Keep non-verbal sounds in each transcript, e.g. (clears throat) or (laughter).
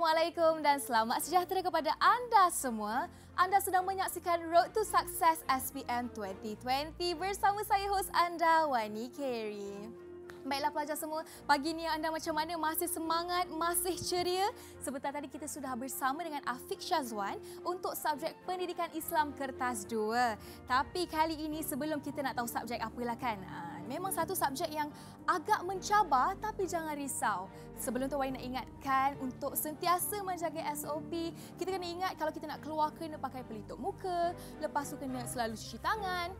Assalamualaikum dan selamat sejahtera kepada anda semua. Anda sedang menyaksikan Road to Success SPM 2020 bersama saya hos anda Wani Kerry. Baiklah pelajar semua, pagi ni anda macam mana? Masih semangat, masih ceria? Sebentar tadi kita sudah bersama dengan Afiq Shazwan untuk subjek Pendidikan Islam Kertas 2. Tapi kali ini sebelum kita nak tahu subjek apalah kan? Ah, Memang satu subjek yang agak mencabar tapi jangan risau. Sebelum tu Wai nak ingatkan untuk sentiasa menjaga SOP, kita kena ingat kalau kita nak keluar kena pakai pelitup muka, lepas tu kena selalu cuci tangan.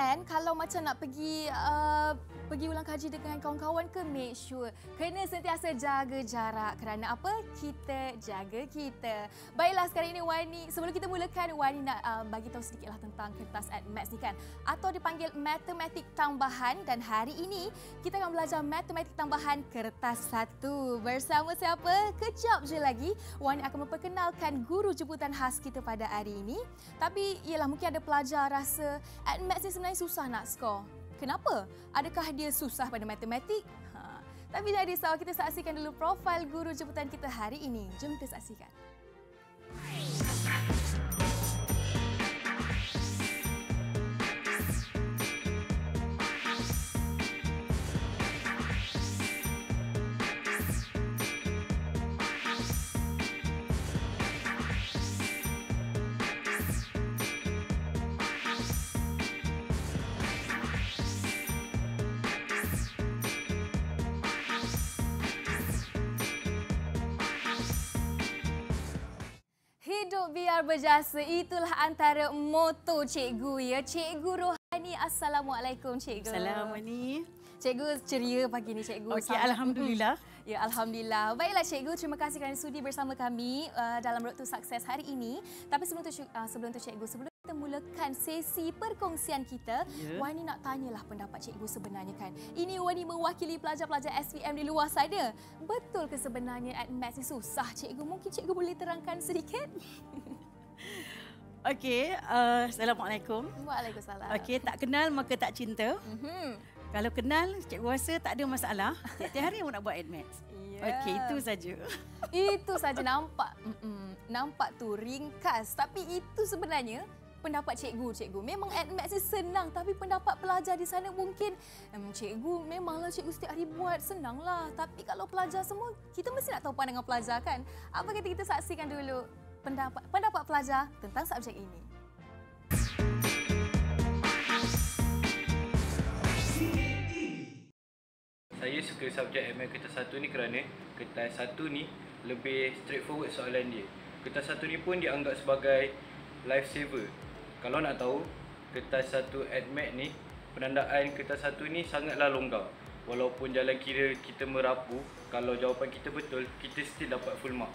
And kalau macam nak pergi uh, pergi ulang kaji dengan kawan-kawan ke make sure kena sentiasa jaga jarak kerana apa kita jaga kita baiklah sekarang ini Wani sebelum kita mulakan Wani nak uh, bagi tahu sedikitlah tentang kertas maths ni kan atau dipanggil matematik tambahan dan hari ini kita akan belajar matematik tambahan kertas satu bersama siapa kejap je lagi Wani akan memperkenalkan guru jemputan khas kita pada hari ini tapi ialah mungkin ada pelajar rasa admats ni sebenarnya susah nak skor Kenapa? Adakah dia susah pada matematik? Ha. Tapi jangan risau, kita saksikan dulu profil guru jemputan kita hari ini. Jom kita saksikan. Hai. Hidup biar berjasa. Itulah antara moto cikgu ya. Cikgu Rohani. Assalamualaikum cikgu. Assalamualaikum. Cikgu ceria pagi ni cikgu. Okey alhamdulillah. Ya alhamdulillah. Baiklah cikgu terima kasih kerana sudi bersama kami uh, dalam road to success hari ini. Tapi sebelum tu uh, sebelum tu cikgu sebelum kita mulakan sesi perkongsian kita. Yeah. Wani nak tanyalah pendapat cikgu sebenarnya kan. Ini Wani mewakili pelajar-pelajar SPM di luar sana. Betul ke sebenarnya at maths ni susah cikgu? Mungkin cikgu boleh terangkan sedikit? (laughs) Okey, uh, Assalamualaikum. Waalaikumsalam. Okey, tak kenal maka tak cinta. Mm-hmm. Kalau kenal, cikgu rasa tak ada masalah. Setiap (laughs) hari awak nak buat admit. Yeah. Okey, itu saja. Itu saja nampak. Mm-mm. Nampak tu ringkas. Tapi itu sebenarnya pendapat cikgu cikgu memang at max senang tapi pendapat pelajar di sana mungkin um, cikgu memanglah cikgu setiap hari buat senanglah tapi kalau pelajar semua kita mesti nak tahu pandangan pelajar kan apa kata kita saksikan dulu pendapat pendapat pelajar tentang subjek ini Saya suka subjek ML kita satu ni kerana kita satu ni lebih straightforward soalan dia. Kita satu ni pun dianggap sebagai life saver kalau nak tahu kertas satu admat ni penandaan kertas satu ni sangatlah longgar walaupun jalan kira kita merapu kalau jawapan kita betul kita still dapat full mark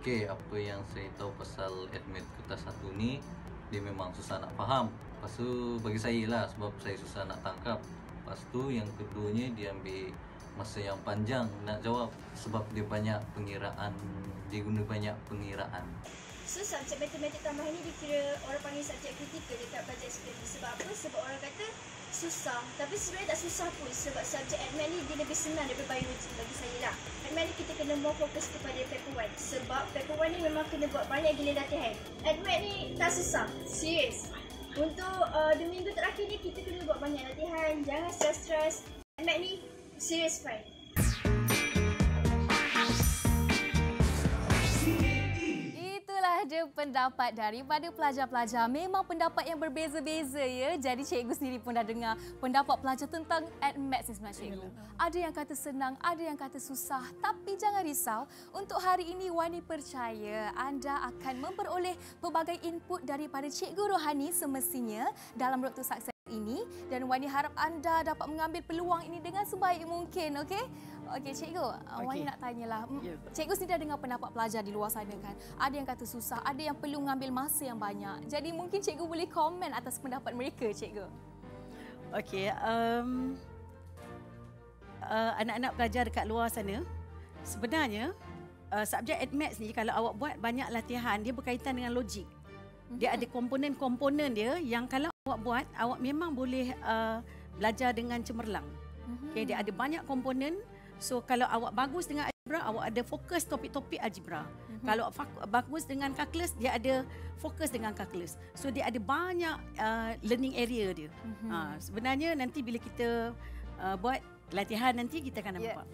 Okey, apa yang saya tahu pasal admit kertas satu ni dia memang susah nak faham lepas tu bagi saya lah sebab saya susah nak tangkap lepas tu yang keduanya dia ambil masa yang panjang nak jawab sebab dia banyak pengiraan dia guna banyak pengiraan So subjek matematik tambahan ni dikira orang panggil subjek kritikal dekat pelajar SPM Sebab apa? Sebab orang kata susah Tapi sebenarnya tak susah pun sebab subjek admin ni dia lebih senang daripada biologi bagi saya lah Admin ni kita kena more fokus kepada paper 1 Sebab paper 1 ni memang kena buat banyak gila latihan Admin ni tak susah, serius Untuk uh, dua minggu terakhir ni kita kena buat banyak latihan Jangan stress-stress Admin ni serius fine ada pendapat daripada pelajar-pelajar. Memang pendapat yang berbeza-beza ya. Jadi cikgu sendiri pun dah dengar pendapat pelajar tentang AdMaths ni sebenarnya cikgu. Ada yang kata senang, ada yang kata susah. Tapi jangan risau, untuk hari ini Wani percaya anda akan memperoleh pelbagai input daripada cikgu rohani semestinya dalam Road to Success ini dan Wani harap anda dapat mengambil peluang ini dengan sebaik mungkin. Okay? Okey, cikgu, uh, okay. Wani nak tanyalah. Yeah. Cikgu sendiri ada dengar pendapat pelajar di luar sana kan? Ada yang kata susah, ada yang perlu mengambil masa yang banyak. Jadi mungkin cikgu boleh komen atas pendapat mereka, cikgu. Okey, um, uh, anak-anak pelajar dekat luar sana, sebenarnya uh, subjek admats ni kalau awak buat banyak latihan, dia berkaitan dengan logik. Dia mhm. ada komponen-komponen dia yang kalau awak buat, awak memang boleh uh, belajar dengan cemerlang. Mhm. Okay, dia ada banyak komponen. So kalau awak bagus dengan algebra, awak ada fokus topik-topik algebra. Mm-hmm. Kalau bagus dengan kalkulus, dia ada fokus dengan kalkulus. So dia ada banyak uh, learning area dia. Mm-hmm. Ha, sebenarnya nanti bila kita uh, buat latihan nanti kita akan nampak.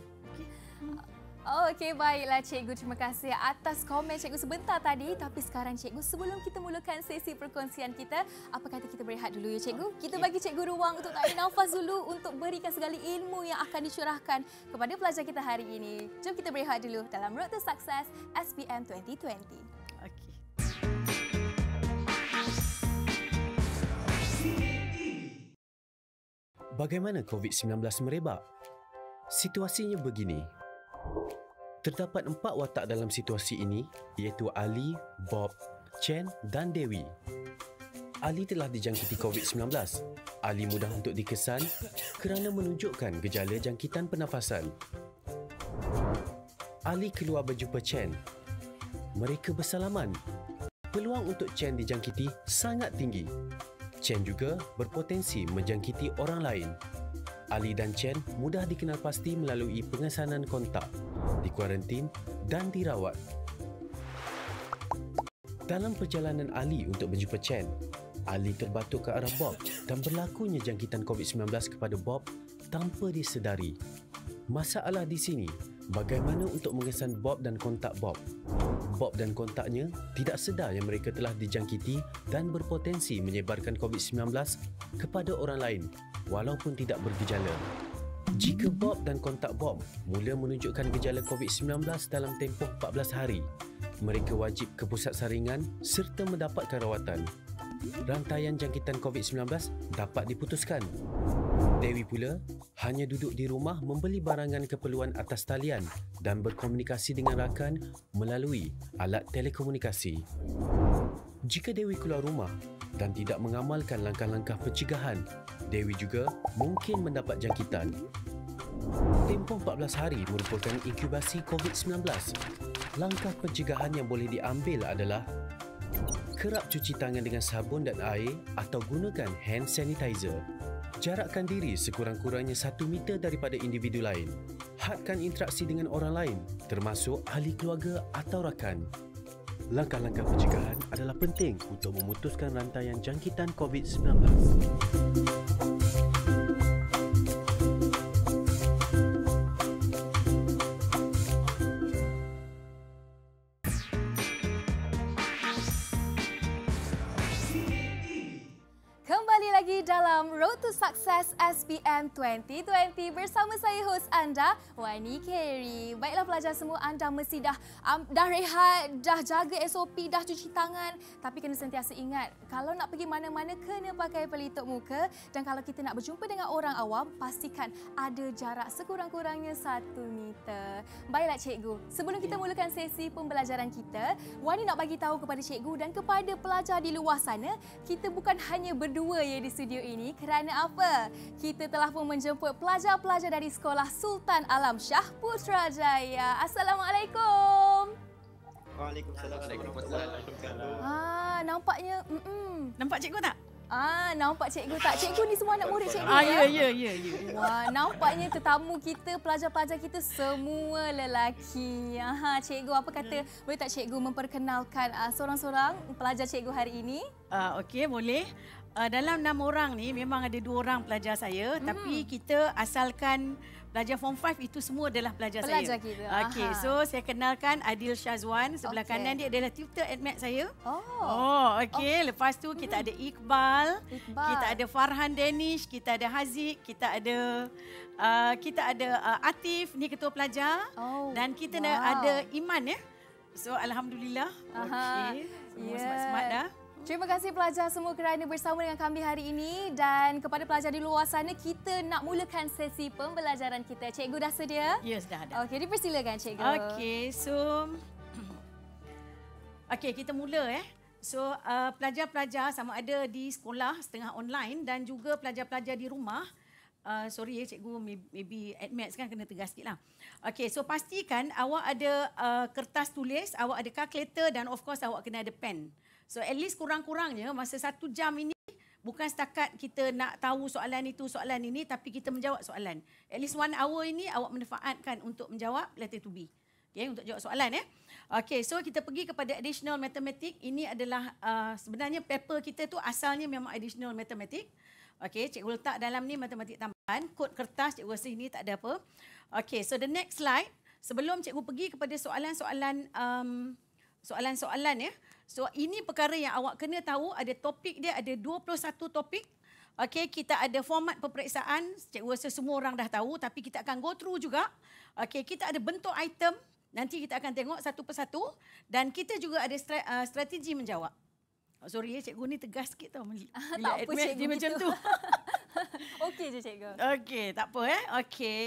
Okey, baiklah cikgu. Terima kasih atas komen cikgu sebentar tadi. Tapi sekarang cikgu, sebelum kita mulakan sesi perkongsian kita, apa kata kita berehat dulu ya cikgu? Kita bagi cikgu ruang untuk tarik nafas dulu untuk berikan segala ilmu yang akan dicurahkan kepada pelajar kita hari ini. Jom kita berehat dulu dalam Road to Success SPM 2020. Bagaimana COVID-19 merebak? Situasinya begini, Terdapat empat watak dalam situasi ini iaitu Ali, Bob, Chen dan Dewi. Ali telah dijangkiti COVID-19. Ali mudah untuk dikesan kerana menunjukkan gejala jangkitan pernafasan. Ali keluar berjumpa Chen. Mereka bersalaman. Peluang untuk Chen dijangkiti sangat tinggi. Chen juga berpotensi menjangkiti orang lain. Ali dan Chen mudah dikenal pasti melalui pengesanan kontak, dikuarantin dan dirawat. Dalam perjalanan Ali untuk menjumpa Chen, Ali terbatuk ke arah Bob dan berlakunya jangkitan COVID-19 kepada Bob tanpa disedari. Masalah di sini, bagaimana untuk mengesan Bob dan kontak Bob? Bob dan kontaknya tidak sedar yang mereka telah dijangkiti dan berpotensi menyebarkan COVID-19 kepada orang lain walaupun tidak bergejala. Jika Bob dan kontak Bob mula menunjukkan gejala COVID-19 dalam tempoh 14 hari, mereka wajib ke pusat saringan serta mendapatkan rawatan. Rantaian jangkitan COVID-19 dapat diputuskan. Dewi pula hanya duduk di rumah membeli barangan keperluan atas talian dan berkomunikasi dengan rakan melalui alat telekomunikasi jika Dewi keluar rumah dan tidak mengamalkan langkah-langkah pencegahan, Dewi juga mungkin mendapat jangkitan. Tempoh 14 hari merupakan inkubasi COVID-19. Langkah pencegahan yang boleh diambil adalah kerap cuci tangan dengan sabun dan air atau gunakan hand sanitizer. Jarakkan diri sekurang-kurangnya satu meter daripada individu lain. Hadkan interaksi dengan orang lain termasuk ahli keluarga atau rakan. Langkah-langkah pencegahan adalah penting untuk memutuskan rantaian jangkitan COVID-19. PM 2020 bersama saya host anda Wani Kerry. Baiklah pelajar semua anda mesti dah um, dah rehat, dah jaga SOP, dah cuci tangan tapi kena sentiasa ingat kalau nak pergi mana-mana kena pakai pelitup muka dan kalau kita nak berjumpa dengan orang awam pastikan ada jarak sekurang-kurangnya satu meter. Baiklah cikgu, sebelum kita ya. mulakan sesi pembelajaran kita, Wani nak bagi tahu kepada cikgu dan kepada pelajar di luar sana, kita bukan hanya berdua ya di studio ini kerana apa? Kita kita telah pun menjemput pelajar-pelajar dari Sekolah Sultan Alam Shah Putrajaya. Assalamualaikum. Waalaikumsalam. Ah, nampaknya mm Nampak cikgu tak? Ah, nampak cikgu tak? Cikgu ni semua anak murid cikgu. Ah, ya, ya, ya. ya, ya. Wah, nampaknya tetamu kita, pelajar-pelajar kita semua lelaki. ha, cikgu, apa kata boleh tak cikgu memperkenalkan ah, seorang-seorang pelajar cikgu hari ini? Ah, Okey, boleh uh, dalam enam orang ni memang ada dua orang pelajar saya hmm tapi kita asalkan pelajar form 5 itu semua adalah pelajar, pelajar saya. Pelajar kita. Ah, okey, so saya kenalkan Adil Shazwan sebelah okay. kanan dia adalah tutor admit saya. Oh. Oh, okey. Oh. Lepas tu kita hmm ada Iqbal, Iqbal, kita ada Farhan Danish, kita ada Haziq, kita ada uh, kita ada uh, Atif ni ketua pelajar oh. dan kita wow. ada Iman ya. So alhamdulillah. Okey. Semua yeah. smart-smart dah. Terima kasih pelajar semua kerana bersama dengan kami hari ini dan kepada pelajar di luar sana kita nak mulakan sesi pembelajaran kita. Cikgu dah sedia? Ya, yes, dah ada. Okey, dipersilakan cikgu. Okey, so (clears throat) Okey, kita mula eh. So, uh, pelajar-pelajar sama ada di sekolah setengah online dan juga pelajar-pelajar di rumah Uh, sorry ya cikgu, maybe at maths kan kena tegas sikit lah. Okay, so pastikan awak ada uh, kertas tulis, awak ada kalkulator dan of course awak kena ada pen. So at least kurang-kurangnya masa satu jam ini bukan setakat kita nak tahu soalan itu, soalan ini tapi kita menjawab soalan. At least one hour ini awak manfaatkan untuk menjawab letter to be. Okay, untuk jawab soalan ya. Eh? Okay, so kita pergi kepada additional mathematics. Ini adalah uh, sebenarnya paper kita tu asalnya memang additional mathematics. Okay, cikgu letak dalam ni matematik tambahan. Kod kertas cikgu rasa ini tak ada apa. Okay, so the next slide. Sebelum cikgu pergi kepada soalan-soalan um, soalan-soalan ya. Eh? So ini perkara yang awak kena tahu ada topik dia ada 21 topik. Okey, kita ada format peperiksaan. Cikgu rasa semua orang dah tahu tapi kita akan go through juga. Okey, kita ada bentuk item. Nanti kita akan tengok satu persatu dan kita juga ada eh, strategi menjawab. Oh, sorry ya cikgu ni tegas sikit tau. Mel- (laughs) tak apa cikgu dia macam tu. (laughs) Okey je cikgu. Okey, tak apa eh. Okey.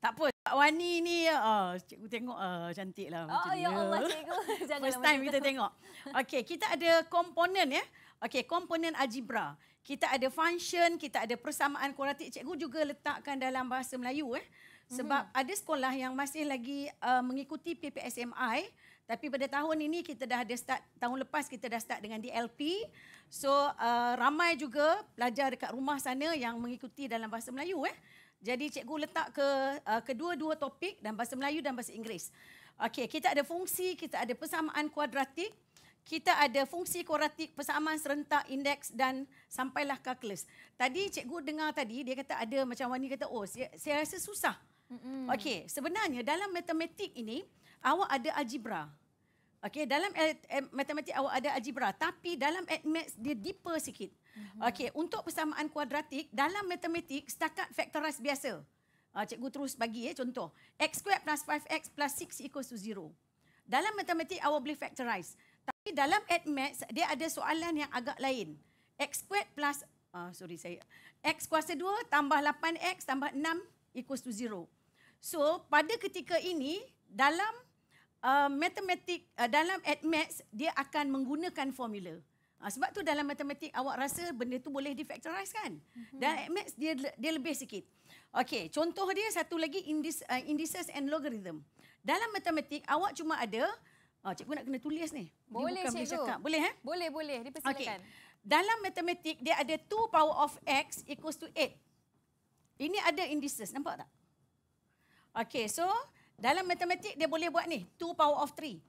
Tak apa. Kak Wani ni uh, cikgu tengok uh, cantik lah. Oh macam ya dia. Allah cikgu. (laughs) First time kita tengok. Okay kita ada komponen ya. Okay komponen algebra. Kita ada function, kita ada persamaan kuratik. Cikgu juga letakkan dalam bahasa Melayu eh. Sebab mm-hmm. ada sekolah yang masih lagi uh, mengikuti PPSMI. Tapi pada tahun ini kita dah ada start, tahun lepas kita dah start dengan DLP. So uh, ramai juga pelajar dekat rumah sana yang mengikuti dalam bahasa Melayu eh. Jadi cikgu letak ke uh, kedua-dua topik dan bahasa Melayu dan bahasa Inggeris. Okey, kita ada fungsi, kita ada persamaan kuadratik, kita ada fungsi kuadratik, persamaan serentak, indeks dan sampailah kalkulus. Tadi cikgu dengar tadi dia kata ada macam Wani kata oh saya, saya rasa susah. Okey, sebenarnya dalam matematik ini awak ada algebra. Okey, dalam eh, eh, matematik awak ada algebra, tapi dalam maths dia deeper sikit. Mm-hmm. Okey, untuk persamaan kuadratik dalam matematik setakat faktoris biasa. Uh, cikgu terus bagi ya contoh. X squared plus 5X plus 6 equals to 0. Dalam matematik awak boleh faktoris, Tapi dalam add dia ada soalan yang agak lain. X squared plus, uh, sorry saya. X kuasa 2 tambah 8X tambah 6 equals to 0. So pada ketika ini dalam uh, matematik uh, dalam admats dia akan menggunakan formula. Uh, sebab tu dalam matematik awak rasa benda tu boleh difactorize kan? Mm-hmm. Dan admats dia dia lebih sikit. Okey, contoh dia satu lagi indis, uh, indices and logarithm. Dalam matematik awak cuma ada uh, cikgu nak kena tulis ni. Boleh cikgu. Boleh, cakap. boleh eh? Boleh, boleh. Dipersilakan. Okay. Dalam matematik dia ada 2 power of x equals to 8. Ini ada indices, nampak tak? Okay, so dalam matematik dia boleh buat ni, 2 power of 3.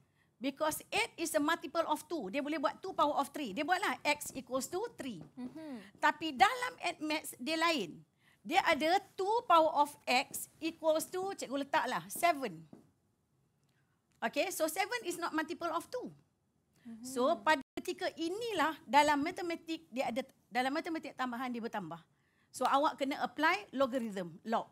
Because 8 is a multiple of 2. Dia boleh buat 2 power of 3. Dia buatlah x equals to 3. Mm-hmm. Tapi dalam maths dia lain. Dia ada 2 power of x equals to, cikgu letaklah, 7. Okay, so 7 is not multiple of 2. Mm-hmm. So pada ketika inilah dalam matematik dia ada dalam matematik tambahan dia bertambah. So awak kena apply logarithm, log.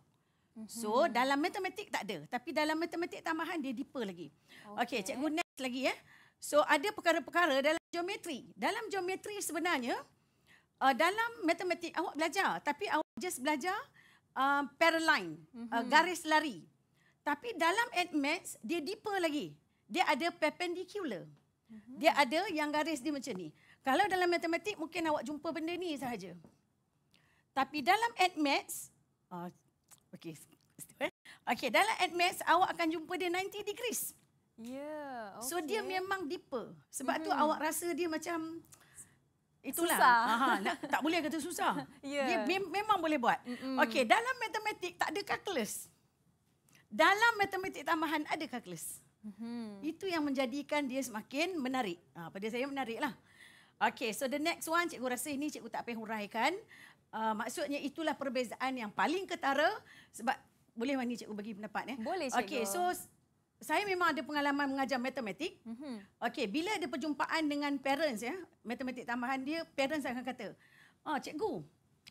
So mhm. dalam matematik tak ada tapi dalam matematik tambahan dia deeper lagi. Okey okay, cikgu next lagi ya. So ada perkara-perkara dalam geometri. Dalam geometri sebenarnya uh, dalam matematik awak belajar tapi awak just belajar a uh, parallel line, uh, mhm. garis lari. Tapi dalam maths dia deeper lagi. Dia ada perpendicular. Mhm. Dia ada yang garis dia macam ni. Kalau dalam matematik mungkin awak jumpa benda ni sahaja. Tapi dalam maths uh, Okey. Eh? Okey, dalam admax awak akan jumpa dia 90 degrees. Ya. Yeah, okay. So dia memang deeper. Sebab mm-hmm. tu awak rasa dia macam itulah. Susah. Aha, nak, tak boleh kata susah. (laughs) yeah. Dia mem- memang boleh buat. Mm-hmm. Okey, dalam matematik tak ada calculus. Dalam matematik tambahan ada calculus. Mm-hmm. Itu yang menjadikan dia semakin menarik. Ha, pada saya menariklah. Okey, so the next one cikgu rasa ini cikgu tak payah huraikan. Uh, maksudnya itulah perbezaan yang paling ketara sebab boleh mana cikgu bagi pendapat ya? Boleh cikgu. Okey, so saya memang ada pengalaman mengajar matematik. Mm-hmm. Okey, bila ada perjumpaan dengan parents ya, matematik tambahan dia, parents akan kata, "Ah, oh, cikgu,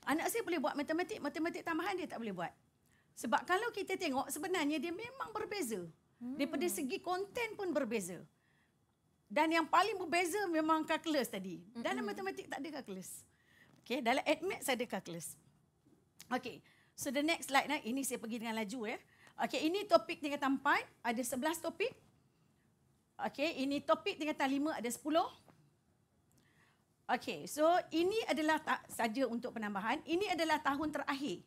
anak saya boleh buat matematik, matematik tambahan dia tak boleh buat." Sebab kalau kita tengok sebenarnya dia memang berbeza. Mm. Daripada segi konten pun berbeza. Dan yang paling berbeza memang calculus tadi. Mm-hmm. matematik tak ada calculus. Okay, dalam admit saya ada calculus. Okay, So the next slide nah eh, ini saya pergi dengan laju ya. Eh. Okay, ini topik tingkatan 4 ada sebelas topik. Okay, ini topik tingkatan 5 ada sepuluh. Okay, so ini adalah tak saja untuk penambahan, ini adalah tahun terakhir.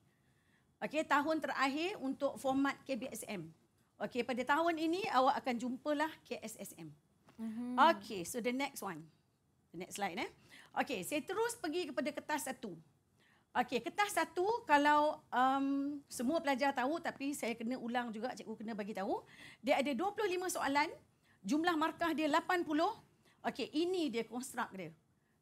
Okay, tahun terakhir untuk format KBSM. Okay, pada tahun ini awak akan jumpalah KSSM. Mm-hmm. Okey, so the next one. The next slide eh. Okey, saya terus pergi kepada kertas satu. Okey, kertas satu kalau um, semua pelajar tahu tapi saya kena ulang juga, cikgu kena bagi tahu. Dia ada 25 soalan, jumlah markah dia 80. Okey, ini dia konstruk dia.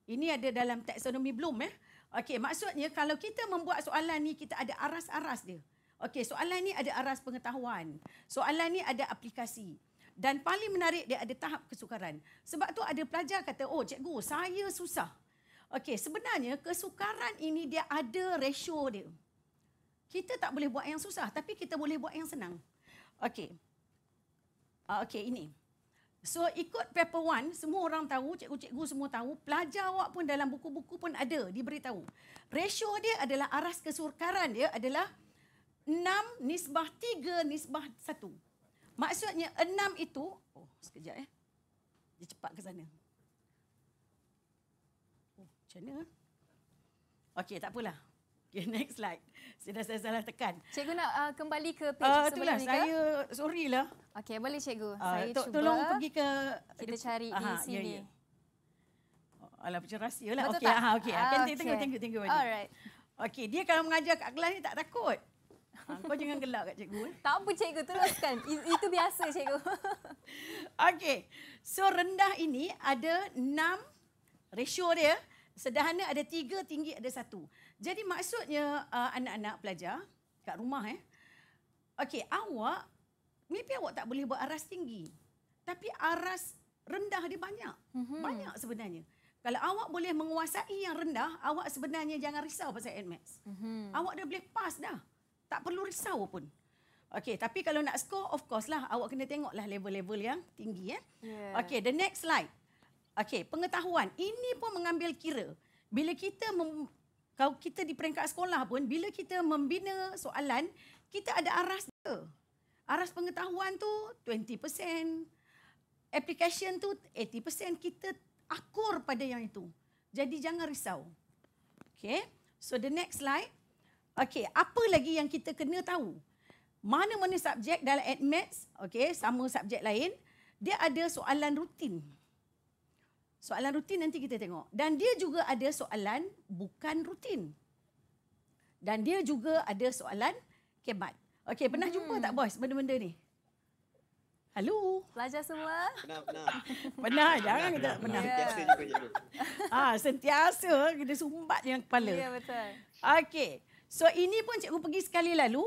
Ini ada dalam taksonomi Bloom. Eh. Okey, maksudnya kalau kita membuat soalan ni, kita ada aras-aras dia. Okey, soalan ni ada aras pengetahuan. Soalan ni ada aplikasi. Dan paling menarik dia ada tahap kesukaran. Sebab tu ada pelajar kata, oh cikgu saya susah. Okey, sebenarnya kesukaran ini dia ada ratio dia. Kita tak boleh buat yang susah, tapi kita boleh buat yang senang. Okey. Ah, okey, ini. So, ikut paper one, semua orang tahu, cikgu-cikgu semua tahu, pelajar awak pun dalam buku-buku pun ada, diberitahu. Ratio dia adalah aras kesukaran dia adalah 6 nisbah 3 nisbah Maksudnya enam itu, oh sekejap ya. Dia cepat ke sana. Oh, macam mana? Eh? Okey, tak apalah. Okay, (laughs) next slide. Saya dah saya salah tekan. Cikgu nak uh, kembali ke page uh, sebelum itulah, ni ke? Saya sorry lah. Okay, boleh cikgu. Uh, saya to- cuba. Tolong pergi ke... Kita cari di sini. Ya, ya. Oh, alah, macam rahsia lah. Betul okay, tak? Aha, okay. Ah, okay. Tengok, tengok, tengok. tengok Alright. Okay, dia kalau mengajar kat kelas ni tak takut. Ah, kau jangan gelak kat cikgu. Eh? Tak apa cikgu, teruskan. itu biasa cikgu. (laughs) Okey. So rendah ini ada enam ratio dia. Sederhana ada tiga, tinggi ada satu. Jadi maksudnya uh, anak-anak pelajar kat rumah eh. Okey, awak mimpi awak tak boleh buat aras tinggi. Tapi aras rendah dia banyak. Mm-hmm. Banyak sebenarnya. Kalau awak boleh menguasai yang rendah, awak sebenarnya jangan risau pasal NMAX. Mm-hmm. Awak dah boleh pass dah tak perlu risau pun. Okey, tapi kalau nak score, of course lah. Awak kena tengok lah level-level yang tinggi. Eh? Yeah. Okey, the next slide. Okey, pengetahuan. Ini pun mengambil kira. Bila kita mem- kalau kita di peringkat sekolah pun, bila kita membina soalan, kita ada aras dia. Aras pengetahuan tu 20%. Application tu 80%. Kita akur pada yang itu. Jadi jangan risau. Okay. So the next slide. Okey, apa lagi yang kita kena tahu? Mana-mana subjek dalam admits, okey, sama subjek lain, dia ada soalan rutin. Soalan rutin nanti kita tengok. Dan dia juga ada soalan bukan rutin. Dan dia juga ada soalan kebat. Okey, pernah hmm. jumpa tak bos benda-benda ni? Hello, pelajar semua? Pernah, pernah. (laughs) Pernah, jangan kita pernah. Sentiasa juga. Ah, sentiasa kita sumbat yang kepala. Ya, yeah, betul. Okey. So ini pun cikgu pergi sekali lalu.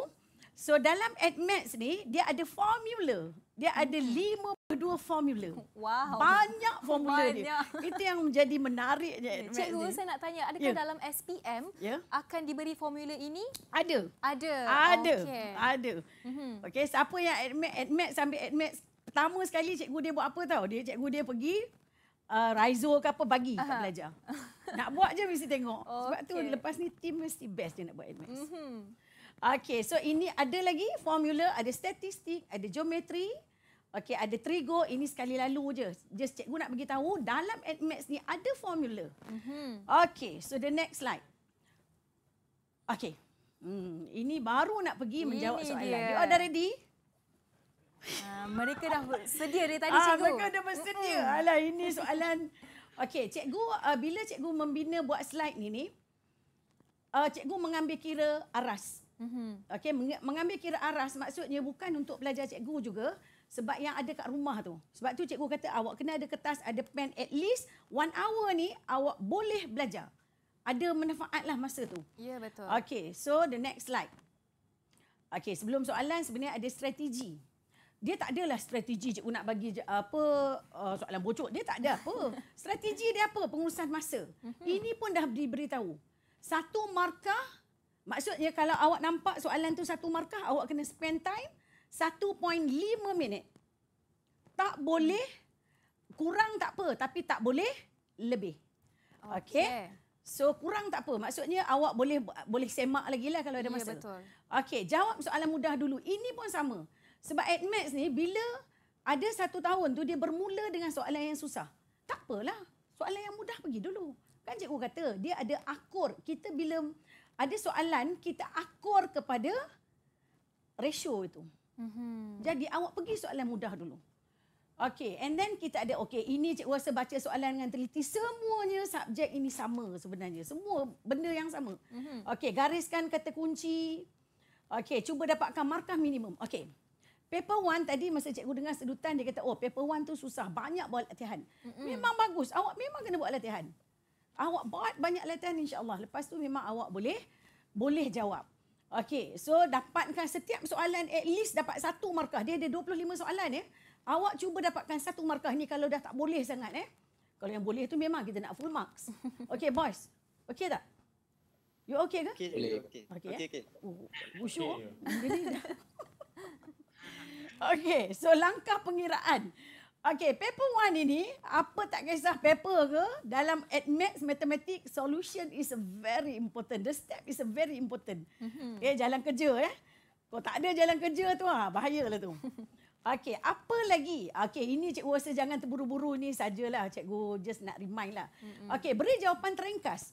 So dalam AdMaths ni, dia ada formula. Dia ada hmm. lima 52 formula. Wow. Banyak formula Banyak. dia. Itu yang menjadi menarik. cikgu, ni. saya nak tanya, adakah yeah. dalam SPM yeah. akan diberi formula ini? Ada. Ada? Ada. Okay. Ada. Mm-hmm. Okey, siapa yang AdMaths, AdMaths sambil AdMaths, pertama sekali cikgu dia buat apa tahu? Dia Cikgu dia pergi uh, Raizo ke apa bagi uh-huh. kat pelajar. (laughs) Nak buat je mesti tengok. Okay. Sebab tu lepas ni team mesti best dia nak buat MS. Mm-hmm. Okay, so ini ada lagi formula, ada statistik, ada geometri. Okay, ada trigo. Ini sekali lalu je. Just cikgu nak bagi tahu dalam admix ni ada formula. Mm-hmm. Okay, so the next slide. Okay. Hmm, ini baru nak pergi ini menjawab soalan. Dia. You all ready? Ah, mereka dah sedia dari tadi, ah, cikgu. Mereka dah bersedia. Mm-hmm. Alah, ini soalan. Okey, cikgu, uh, bila cikgu membina buat slide ni, ni uh, cikgu mengambil kira aras. Mm-hmm. Okey, meng- mengambil kira aras maksudnya bukan untuk pelajar cikgu juga. Sebab yang ada kat rumah tu. Sebab tu cikgu kata awak kena ada kertas, ada pen. At least one hour ni awak boleh belajar. Ada manfaat lah masa tu. Ya, yeah, betul. Okey, so the next slide. Okey, sebelum soalan sebenarnya ada strategi dia tak adalah strategi cikgu nak bagi apa uh, soalan bocok dia tak ada apa (laughs) strategi dia apa pengurusan masa mhm. ini pun dah diberitahu satu markah maksudnya kalau awak nampak soalan tu satu markah awak kena spend time 1.5 minit tak boleh kurang tak apa tapi tak boleh lebih okey okay. So kurang tak apa. Maksudnya awak boleh boleh semak lagi lah kalau ada ya, masa. Ya, Okey, jawab soalan mudah dulu. Ini pun sama. Sebab at maths ni bila ada satu tahun tu dia bermula dengan soalan yang susah. Tak apalah. Soalan yang mudah pergi dulu. Kan cikgu kata dia ada akur. Kita bila ada soalan kita akur kepada ratio itu. Mm-hmm. Jadi awak pergi soalan mudah dulu. Okay, and then kita ada, okay, ini cikgu rasa baca soalan dengan teliti, semuanya subjek ini sama sebenarnya. Semua benda yang sama. Mm-hmm. Okay, gariskan kata kunci. Okay, cuba dapatkan markah minimum. Okay, Paper one tadi masa cikgu dengar sedutan dia kata, oh paper one tu susah, banyak buat latihan. Mm-mm. Memang bagus, awak memang kena buat latihan. Awak buat banyak latihan insyaAllah. Lepas tu memang awak boleh boleh jawab. Okay, so dapatkan setiap soalan at least dapat satu markah. Dia ada 25 soalan ya. Eh. Awak cuba dapatkan satu markah ni kalau dah tak boleh sangat eh. Kalau yang boleh tu memang kita nak full marks. (laughs) Okay boys, okey tak? You okay ke? Okay, okay. Okay, okay. Eh? okay. okay. okay. Oh, okay. okay. (laughs) okay. okay. Okey, so langkah pengiraan. Okey, paper one ini, apa tak kisah paper ke, dalam admix matematik, solution is very important. The step is very important. Mhm. Okey, jalan kerja eh. Kalau tak ada jalan kerja tu, ha, bahayalah tu. (laughs) Okey, apa lagi? Okey, ini cikgu rasa jangan terburu-buru ni sajalah cikgu just nak remind lah. Mhm. Okey, beri jawapan teringkas.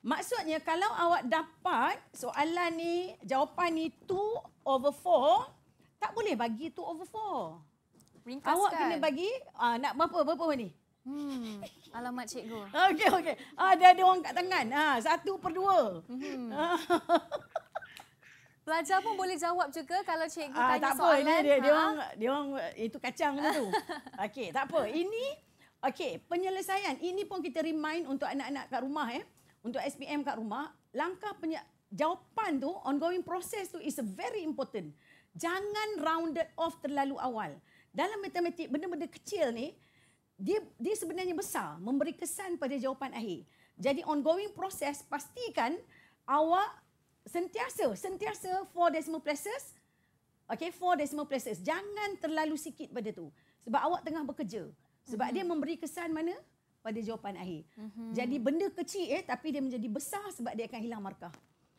Maksudnya kalau awak dapat soalan ni, jawapan ni 2 over 4, boleh bagi 2 over four ringkaskan. Awak kena kan? bagi uh, nak berapa berapa ni? Hmm. Alamat cikgu. (laughs) Okey okey. Ah dia ada orang kat tangan. Ha satu per dua. Hmm. Ah. (laughs) Pelajar pun boleh jawab juga kalau cikgu tanya soalan. Ah tak apa soalan. ini dia ha? dia orang dia orang itu kacang tu. (laughs) Okey, tak apa. Ini okey, penyelesaian. Ini pun kita remind untuk anak-anak kat rumah eh. Untuk SPM kat rumah, langkah penye- jawapan tu ongoing process tu is very important jangan rounded off terlalu awal. Dalam matematik, benda-benda kecil ni, dia, dia sebenarnya besar, memberi kesan pada jawapan akhir. Jadi ongoing proses pastikan awak sentiasa, sentiasa four decimal places, okay, four decimal places. Jangan terlalu sikit pada tu. Sebab awak tengah bekerja. Sebab mm-hmm. dia mhm. memberi kesan mana? Pada jawapan akhir. Mm-hmm. Jadi benda kecil eh, tapi dia menjadi besar sebab dia akan hilang markah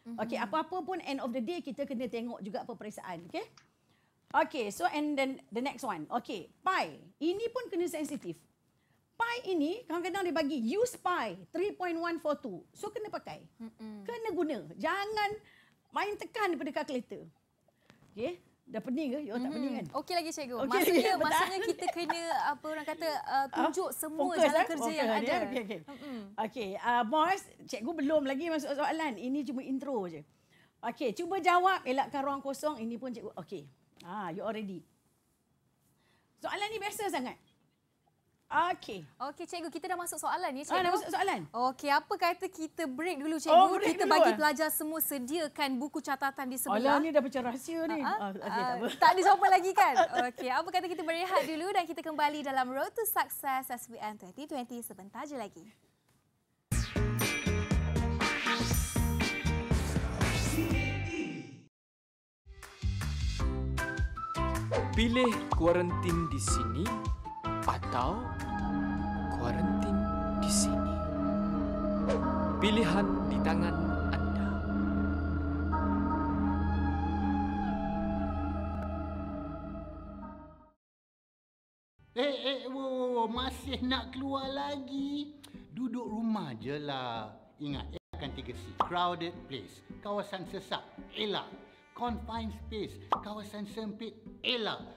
mm Okay, mm-hmm. apa-apa pun end of the day kita kena tengok juga peperiksaan, okay? Okay, so and then the next one. Okay, Pi, Ini pun kena sensitif. Pi ini kadang-kadang dia bagi use pi 3.142. So kena pakai. Kena guna. Jangan main tekan daripada calculator. Okay. Dah pening ke? You oh, mm-hmm. tak pening kan? Okey lagi cikgu. Okay. Maksudnya (laughs) maksudnya kita kena apa orang kata uh, ah, tunjuk uh, semua fokus, jalan eh? kerja yang ada. Okey okey. Okey. Ah uh, boss, cikgu belum lagi masuk soalan. Ini cuma intro je. Okey, cuba jawab elakkan ruang kosong. Ini pun cikgu. Okey. Ah, you already. Soalan ni biasa sangat. Okey. Okey cikgu, kita dah masuk soalan ni ah, cikgu. Ah, dah masuk soalan. Okey, apa kata kita break dulu cikgu? Oh, break kita dulu, bagi eh? pelajar semua sediakan buku catatan di sebelah. Alah ni dah macam rahsia uh-huh. ni. Ah, ah. ah okay, uh, tak, tak ada soalan lagi kan? Okey, apa kata kita berehat dulu dan kita kembali dalam Road to Success SBM 2020 sebentar je lagi. Pilih kuarantin di sini atau kuarantin di sini. Pilihan di tangan anda. Eh, eh, wow, masih nak keluar lagi. Duduk rumah je lah. Ingat, eh, akan 3C. Crowded place. Kawasan sesak. Elak. Confined space. Kawasan sempit. Elak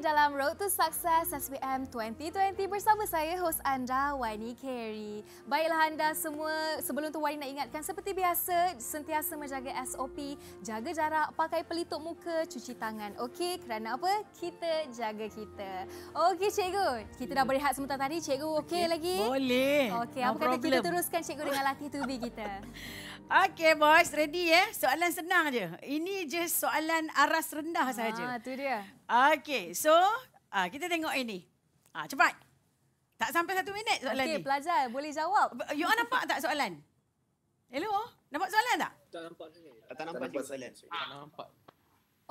dalam Road to Success SPM 2020 bersama saya hos anda Wani Carey. Baiklah anda semua, sebelum tu Wani nak ingatkan seperti biasa sentiasa menjaga SOP, jaga jarak, pakai pelitup muka, cuci tangan. Okey, kerana apa? Kita jaga kita. Okey cikgu, kita dah berehat sebentar tadi. Cikgu okey okay. lagi? Boleh. Okey, apa kata kita teruskan cikgu dengan latih tubi kita. (laughs) Okey boys, ready ya? Eh? Soalan senang je. Ini just soalan aras rendah saja. Ah, tu dia. Okey, so uh, kita tengok ini. Uh, cepat. Tak sampai satu minit soalan okay, ni. Okey, pelajar boleh jawab. You all nampak tak soalan? Hello? Nampak soalan tak? Tak nampak. Tak, tak nampak, nampak soalan. Tak nampak.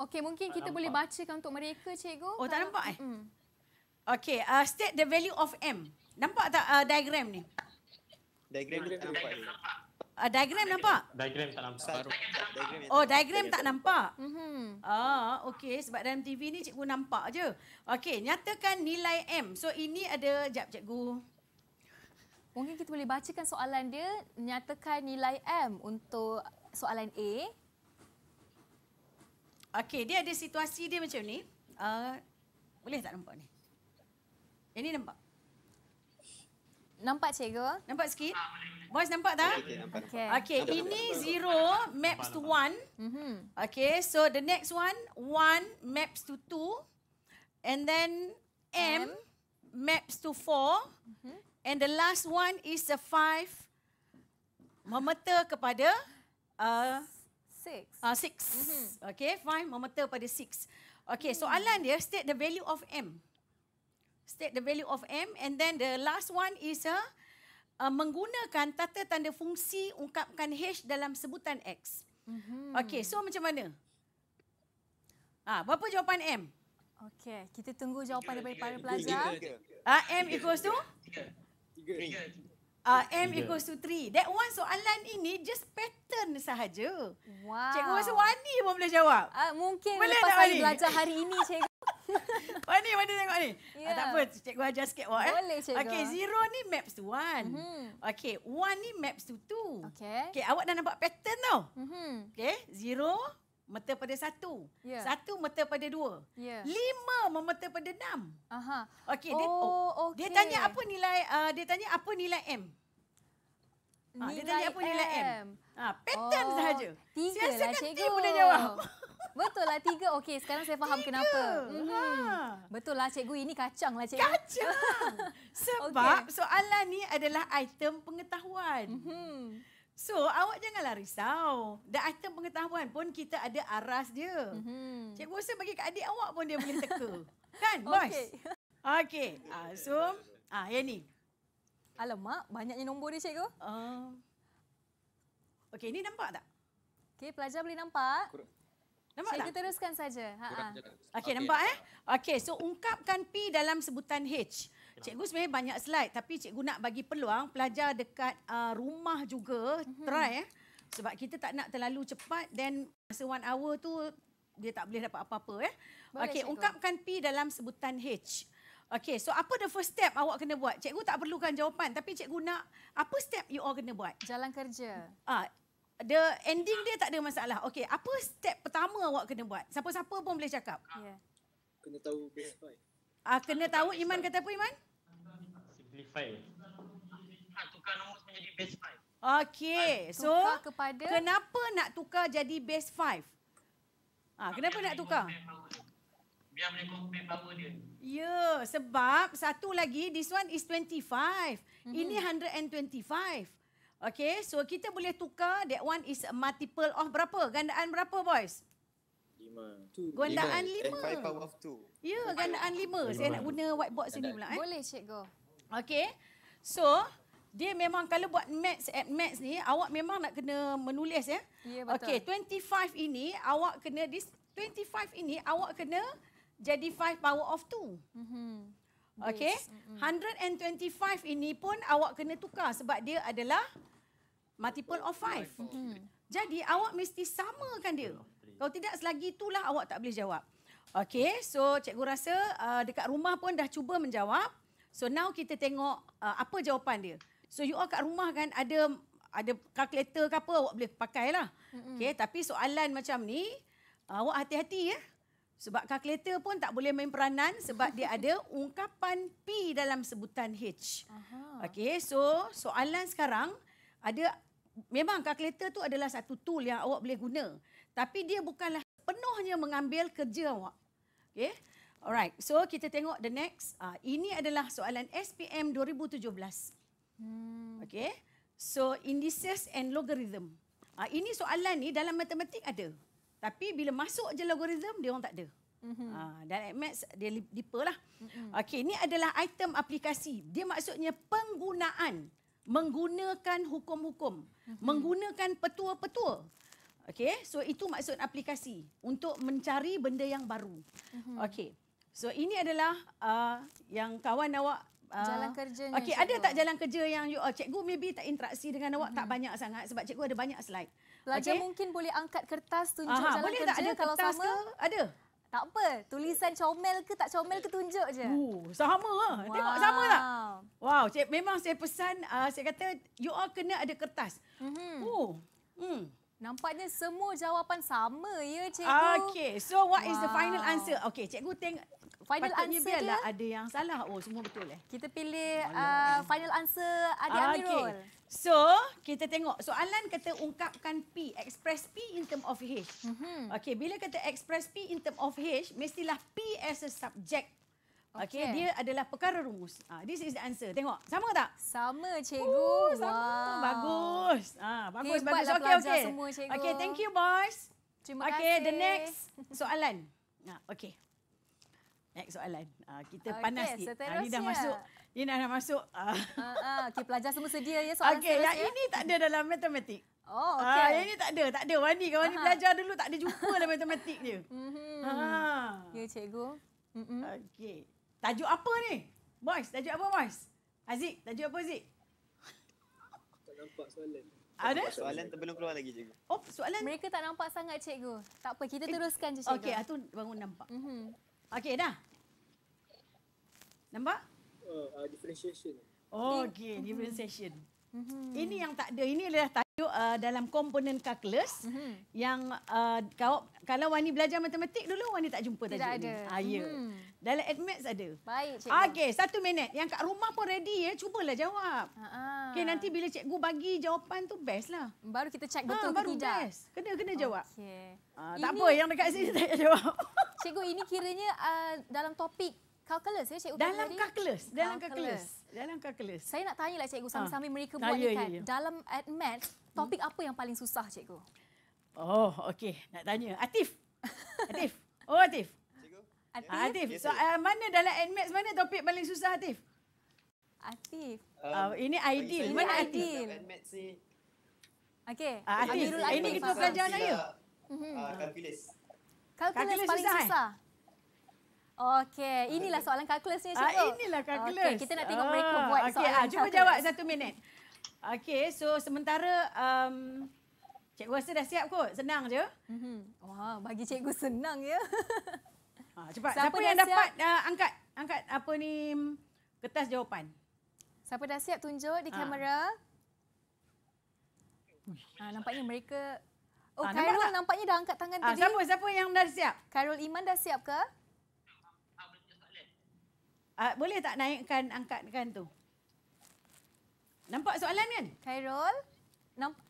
Okey, mungkin tak kita nampak. boleh bacakan untuk mereka, cikgu. Oh, tak nampak eh? Mm. Okey, uh, state the value of M. Nampak tak uh, diagram ni? Diagram ni tak nampak. Uh, diagram nampak? Diagram tak nampak. Oh, diagram tak nampak? Mm-hmm. Ah, okey. Sebab dalam TV ni cikgu nampak je. Okey, nyatakan nilai M. So, ini ada... Sekejap, cikgu. Mungkin kita boleh bacakan soalan dia. Nyatakan nilai M untuk soalan A. Okey, dia ada situasi dia macam ni. Uh, boleh tak nampak ni? Ini nampak? Nampak cikgu? Nampak sikit? Ah, Boys nampak tak? Okay, okay. okay. okay. ini zero maps to one. Mm-hmm. Okay, so the next one, one maps to two. And then M, M. maps to four. Mm-hmm. And the last one is a five. Memeta kepada? Uh, six. Uh, six. Mm-hmm. Okay, five memeta pada six. Okay, mm-hmm. soalan dia state the value of M state the value of M and then the last one is a uh, uh, menggunakan tata tanda fungsi ungkapkan H dalam sebutan X. Mm-hmm. Okay, so macam mana? Ah, ha, berapa jawapan M? Okay, kita tunggu jawapan tiga, daripada tiga, para pelajar. Ah, ha, M equals to? Ah, uh, M tiga. equals to 3. That one soalan ini just pattern sahaja. Wow. Cikgu Wasu Wani pun boleh jawab. Uh, mungkin boleh lepas saya belajar hari ini, (laughs) cikgu. Wah (laughs) ni, mana tengok ni? Yeah. Ah, ya. tak apa, cikgu ajar sikit awak. Eh? Boleh Okay, zero ni maps to one. Mm-hmm. Okay, one ni maps to two. Okay. Okay, awak dah nampak pattern tau. Mm-hmm. Okay, zero meter pada satu. Yeah. Satu meter pada dua. Yeah. Lima memata pada enam. Aha. Okay, oh, oh, dia, oh, okay. dia tanya apa nilai, uh, dia tanya apa nilai M? Nilai ah, ha, dia tanya apa M. nilai M? Ha, pattern oh, sahaja. Tiga Siasakan lah cikgu. Siasakan T pun dia jawab. (laughs) Betul lah tiga. Okey, sekarang saya faham tiga. kenapa. Mm -hmm. ha. Betul lah cikgu, ini kacang lah cikgu. Kacang! (laughs) Sebab okay. soalan ni adalah item pengetahuan. Mm -hmm. So, awak janganlah risau. Dan item pengetahuan pun kita ada aras dia. Mm -hmm. Cikgu rasa bagi kat adik awak pun dia boleh teka. kan, boys? Okey. Okay. Ah, so, ah, yang ni. Alamak, banyaknya nombor dia cikgu. Uh. Okey, ini nampak tak? Okey, pelajar boleh nampak. Kurang. Nampak Saya tak? Saya ha, ha. teruskan saja. Okey, okay, nampak eh? Okey, so ungkapkan P dalam sebutan H. Cikgu sebenarnya banyak slide tapi cikgu nak bagi peluang pelajar dekat uh, rumah juga mm-hmm. try eh. Sebab kita tak nak terlalu cepat dan masa one hour tu dia tak boleh dapat apa-apa eh. Okey, ungkapkan P dalam sebutan H. Okey, so apa the first step awak kena buat? Cikgu tak perlukan jawapan tapi cikgu nak apa step you all kena buat? Jalan kerja. Ah, the ending dia tak ada masalah. Okey, apa step pertama awak kena buat? Siapa-siapa pun boleh cakap. Yeah. Ya. Kena tahu base Ah, kena tahu Iman kata apa Iman? Simplify. Ha, tukar nombor menjadi base five. Okey. Ah, so kepada... kenapa nak tukar jadi base five? Ah, ha, kenapa nak tukar? Biar mereka compare power dia. Ya, yeah, sebab satu lagi this one is 25. Mm-hmm. Ini 125. Okay, so kita boleh tukar that one is a multiple of berapa? Gandaan berapa boys? Lima. Gandaan lima. lima. Five power of two. Ya, yeah, gandaan lima. lima. Saya nak guna whiteboard sini pula. Eh. Boleh, cikgu. Okay. So, dia memang kalau buat maths at maths ni, awak memang nak kena menulis ya. Ya, betul. Okay, 25 ini awak kena, this 25 ini awak kena jadi five power of two. Mm-hmm. Okey. 125 ini pun awak kena tukar sebab dia adalah multiple of 5. Hmm. Jadi awak mesti samakan dia. Kalau tidak selagi itulah awak tak boleh jawab. Okey, so cikgu rasa uh, dekat rumah pun dah cuba menjawab. So now kita tengok uh, apa jawapan dia. So you all kat rumah kan ada ada kalkulator ke apa awak boleh pakailah. Okey, tapi soalan macam ni uh, awak hati-hati ya. Eh? Sebab kalkulator pun tak boleh main peranan sebab dia ada (laughs) ungkapan P dalam sebutan H. Okey, so soalan sekarang ada memang kalkulator tu adalah satu tool yang awak boleh guna. Tapi dia bukanlah penuhnya mengambil kerja awak. Okey. Alright. So kita tengok the next. Uh, ini adalah soalan SPM 2017. Hmm. Okey. So indices and logarithm. Uh, ini soalan ni dalam matematik ada. Tapi bila masuk je logarithm, dia orang tak ada. Mm-hmm. Uh, dan at dia deeper lah. Mm-hmm. Okey, ini adalah item aplikasi. Dia maksudnya penggunaan. Menggunakan hukum-hukum. Mm-hmm. Menggunakan petua-petua. Okey, so itu maksud aplikasi. Untuk mencari benda yang baru. Mm-hmm. Okey, so ini adalah uh, yang kawan awak ah, jalan kerjanya. Okey, ada tak jalan kerja yang you, uh, cikgu maybe tak interaksi dengan awak mm-hmm. tak mhm. banyak sangat sebab cikgu ada banyak slide. mm lagi okay. mungkin boleh angkat kertas tunjuk Aha, jalan kerja ada kalau kertas sama. Ke? Ada. Tak apa. Tulisan comel ke tak comel ke tunjuk je. Uh, sama lah. Wow. Tengok sama tak? Wow. Cik, memang saya pesan, uh, saya kata you all kena ada kertas. Mm-hmm. Oh. Hmm. Nampaknya semua jawapan sama ya cikgu. Okay. So what wow. is the final answer? Okay cikgu tengok. Final Patutnya answer biarlah dia? ada yang salah. Oh semua betul eh. Kita pilih uh, final answer Adik okay. Ah, Amirul. So, kita tengok soalan kata ungkapkan P, express P in term of H. Mm-hmm. Okay, bila kata express P in term of H, mestilah P as a subject. Okay. okay, dia adalah perkara rumus. Ah, this is the answer. Tengok, sama tak? Sama, cikgu. Uh, sama. Wow. Bagus. Ah, bagus, Hebatlah bagus. Okay, okay. Semua, Okay, thank you, boys. Terima okay, kasih. Okay, the next soalan. Ah, okay. Next soalan. Ah, kita okay, panas sikit. Ah, ini dah masuk. Ina nak masuk. Uh. Ah. Uh, ah, uh, ah. okay, pelajar semua sedia ya soalan Okey, yang ya? ini tak ada dalam matematik. Oh, okay. Uh, ini tak ada, tak ada. Wani, kawan ni belajar dulu tak ada jumpa dalam matematik dia. Mm -hmm. Uh. Ya, cikgu. Mm Okey. Tajuk apa ni? Boys, tajuk apa, boys? Aziz, tajuk apa, Aziz? Tak nampak soalan. Ada? Soalan belum keluar lagi, cikgu. Oh, soalan? Mereka tak nampak sangat, cikgu. Tak apa, kita eh, teruskan je, cikgu. Okey, itu bangun nampak. Mm Okey, dah? Nampak? uh, uh, differentiation. Oh, okay, mm-hmm. differentiation. Mm-hmm. Ini yang tak ada. Ini adalah tajuk uh, dalam komponen calculus mm-hmm. yang uh, kau kalau Wani belajar matematik dulu Wani tak jumpa tajuk Tidak Ada. Ah, ya. Mm-hmm. Dalam admits ada. Baik, cikgu. Okey, satu minit. Yang kat rumah pun ready ya, cubalah jawab. Uh-huh. Okey, nanti bila cikgu bagi jawapan tu best lah. Baru kita cek ha, betul ha, baru ke tidak. Best. Kena kena jawab. Okey. Uh, tak ini... apa yang dekat sini (laughs) tak jawab. cikgu ini kiranya uh, dalam topik calculus ya cikgu dalam tadi. calculus dalam calculus. calculus dalam calculus saya nak tanyalah cikgu sambil-sambil ha. Ah. mereka ya, ya, buat ya, ikan dalam at math topik hmm? apa yang paling susah cikgu oh okey nak tanya atif (laughs) atif oh atif ah, atif, atif. so uh, mana dalam at math mana topik paling susah atif atif um, uh, ini ideal mana ideal atif? dalam maths okey atif. ini kita pelajaran ya uh, calculus paling susah, eh? susah. Okey, inilah okay. soalan kalkulus ni Ah, inilah kalkulus. Okay, kita nak tengok ah. mereka buat soalan. ah, cuba jawab satu minit. Okey, so sementara um, cikgu rasa dah siap kot. Senang je. Mm-hmm. Wah, bagi cikgu senang ya. (laughs) ah, cepat. Siapa, Siapa yang dapat uh, angkat angkat apa ni mm, kertas jawapan? Siapa dah siap tunjuk di ah. kamera? Ah, nampaknya mereka Oh, ah, Khairul nampaknya dah angkat tangan ah, tadi. Siapa siapa yang dah siap? Khairul Iman dah siap ke? Uh, boleh tak naikkan angkatkan tu? Nampak soalan kan? Khairul? Namp-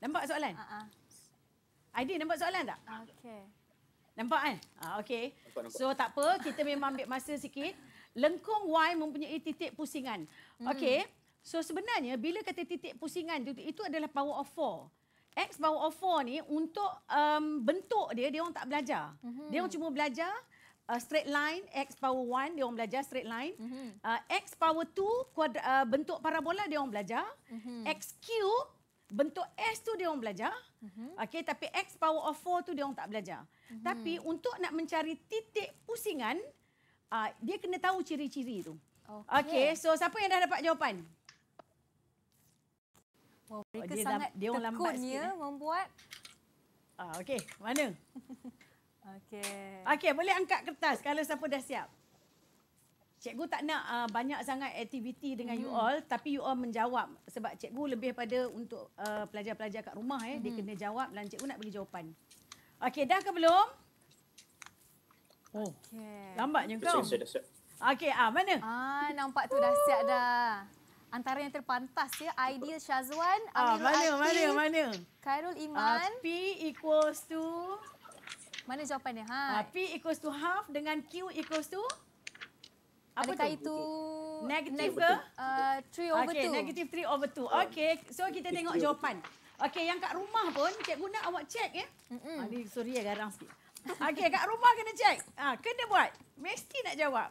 nampak soalan? Uh-uh. Ah, ah. ID nampak soalan tak? Okey. Nampak kan? Uh, Okey. So tak apa, kita memang ambil masa sikit. Lengkung Y mempunyai titik pusingan. Hmm. Okey. So sebenarnya bila kata titik pusingan itu, itu adalah power of four. X power of four ni untuk um, bentuk dia, dia orang tak belajar. Mhm. Dia orang cuma belajar uh, straight line x power 1 dia orang belajar straight line mm-hmm. uh, x power 2 uh, bentuk parabola dia orang belajar mm-hmm. x cube bentuk s tu dia orang belajar mm-hmm. okey tapi x power of 4 tu dia orang tak belajar mm-hmm. tapi untuk nak mencari titik pusingan uh, dia kena tahu ciri-ciri tu okey okay, so siapa yang dah dapat jawapan Wow, mereka dia sangat lamb- dia orang tekun lambat ya. Eh. membuat. Ah, Okey, mana? (laughs) Okey. Okey, boleh angkat kertas kalau siapa dah siap. Cikgu tak nak uh, banyak sangat aktiviti dengan mm-hmm. you hmm. all tapi you all menjawab sebab cikgu lebih pada untuk uh, pelajar-pelajar kat rumah eh mm-hmm. dia hmm. kena jawab dan cikgu nak bagi jawapan. Okey, dah ke belum? Oh. Okey. Lambatnya kau. Saya dah siap. Okey, ah mana? Ah nampak tu dah siap dah. Antara yang terpantas ya Ideal Shazwan, ah, Amirul ah, mana, Adi, mana, mana? Khairul Iman. Uh, P equals to mana jawapan dia? Ha. Uh, P equals to half dengan Q equals to? Apa Adakah itu negatif ke? 3 over 2. Okay, negatif 3 over 2. Okay, so kita tengok jawapan. Okay, yang kat rumah pun, cikgu guna awak cek ya. Mm -mm. sorry ya, garang sikit. Okay, kat rumah kena cek. Ha, ah, kena buat. Mesti nak jawab.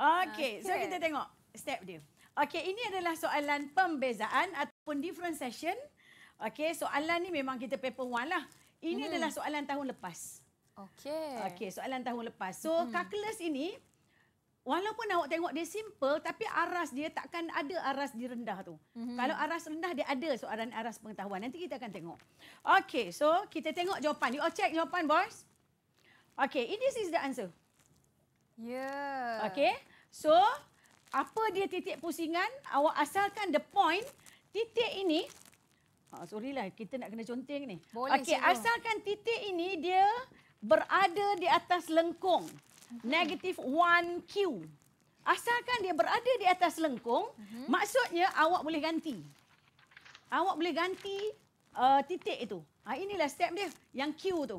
Okay, okay, so kita tengok step dia. Okay, ini adalah soalan pembezaan ataupun different session. Okay, soalan ni memang kita paper one lah. Ini mm adalah soalan tahun lepas. Okey. Okey, soalan tahun lepas. So, hmm. calculus ini walaupun awak tengok dia simple tapi aras dia takkan ada aras di rendah tu. Hmm. Kalau aras rendah dia ada soalan aras pengetahuan. Nanti kita akan tengok. Okey, so kita tengok jawapan. You all check jawapan, boys. Okey, ini is the answer. Ya. Yeah. Okey. So, apa dia titik pusingan? Awak asalkan the point titik ini Oh, sorry lah, kita nak kena conteng ni. Boleh, okay, asalkan titik ini dia berada di atas lengkung. Negatif 1Q. Asalkan dia berada di atas lengkung, uh-huh. maksudnya awak boleh ganti. Awak boleh ganti uh, titik itu. Ha, inilah step dia, yang Q tu.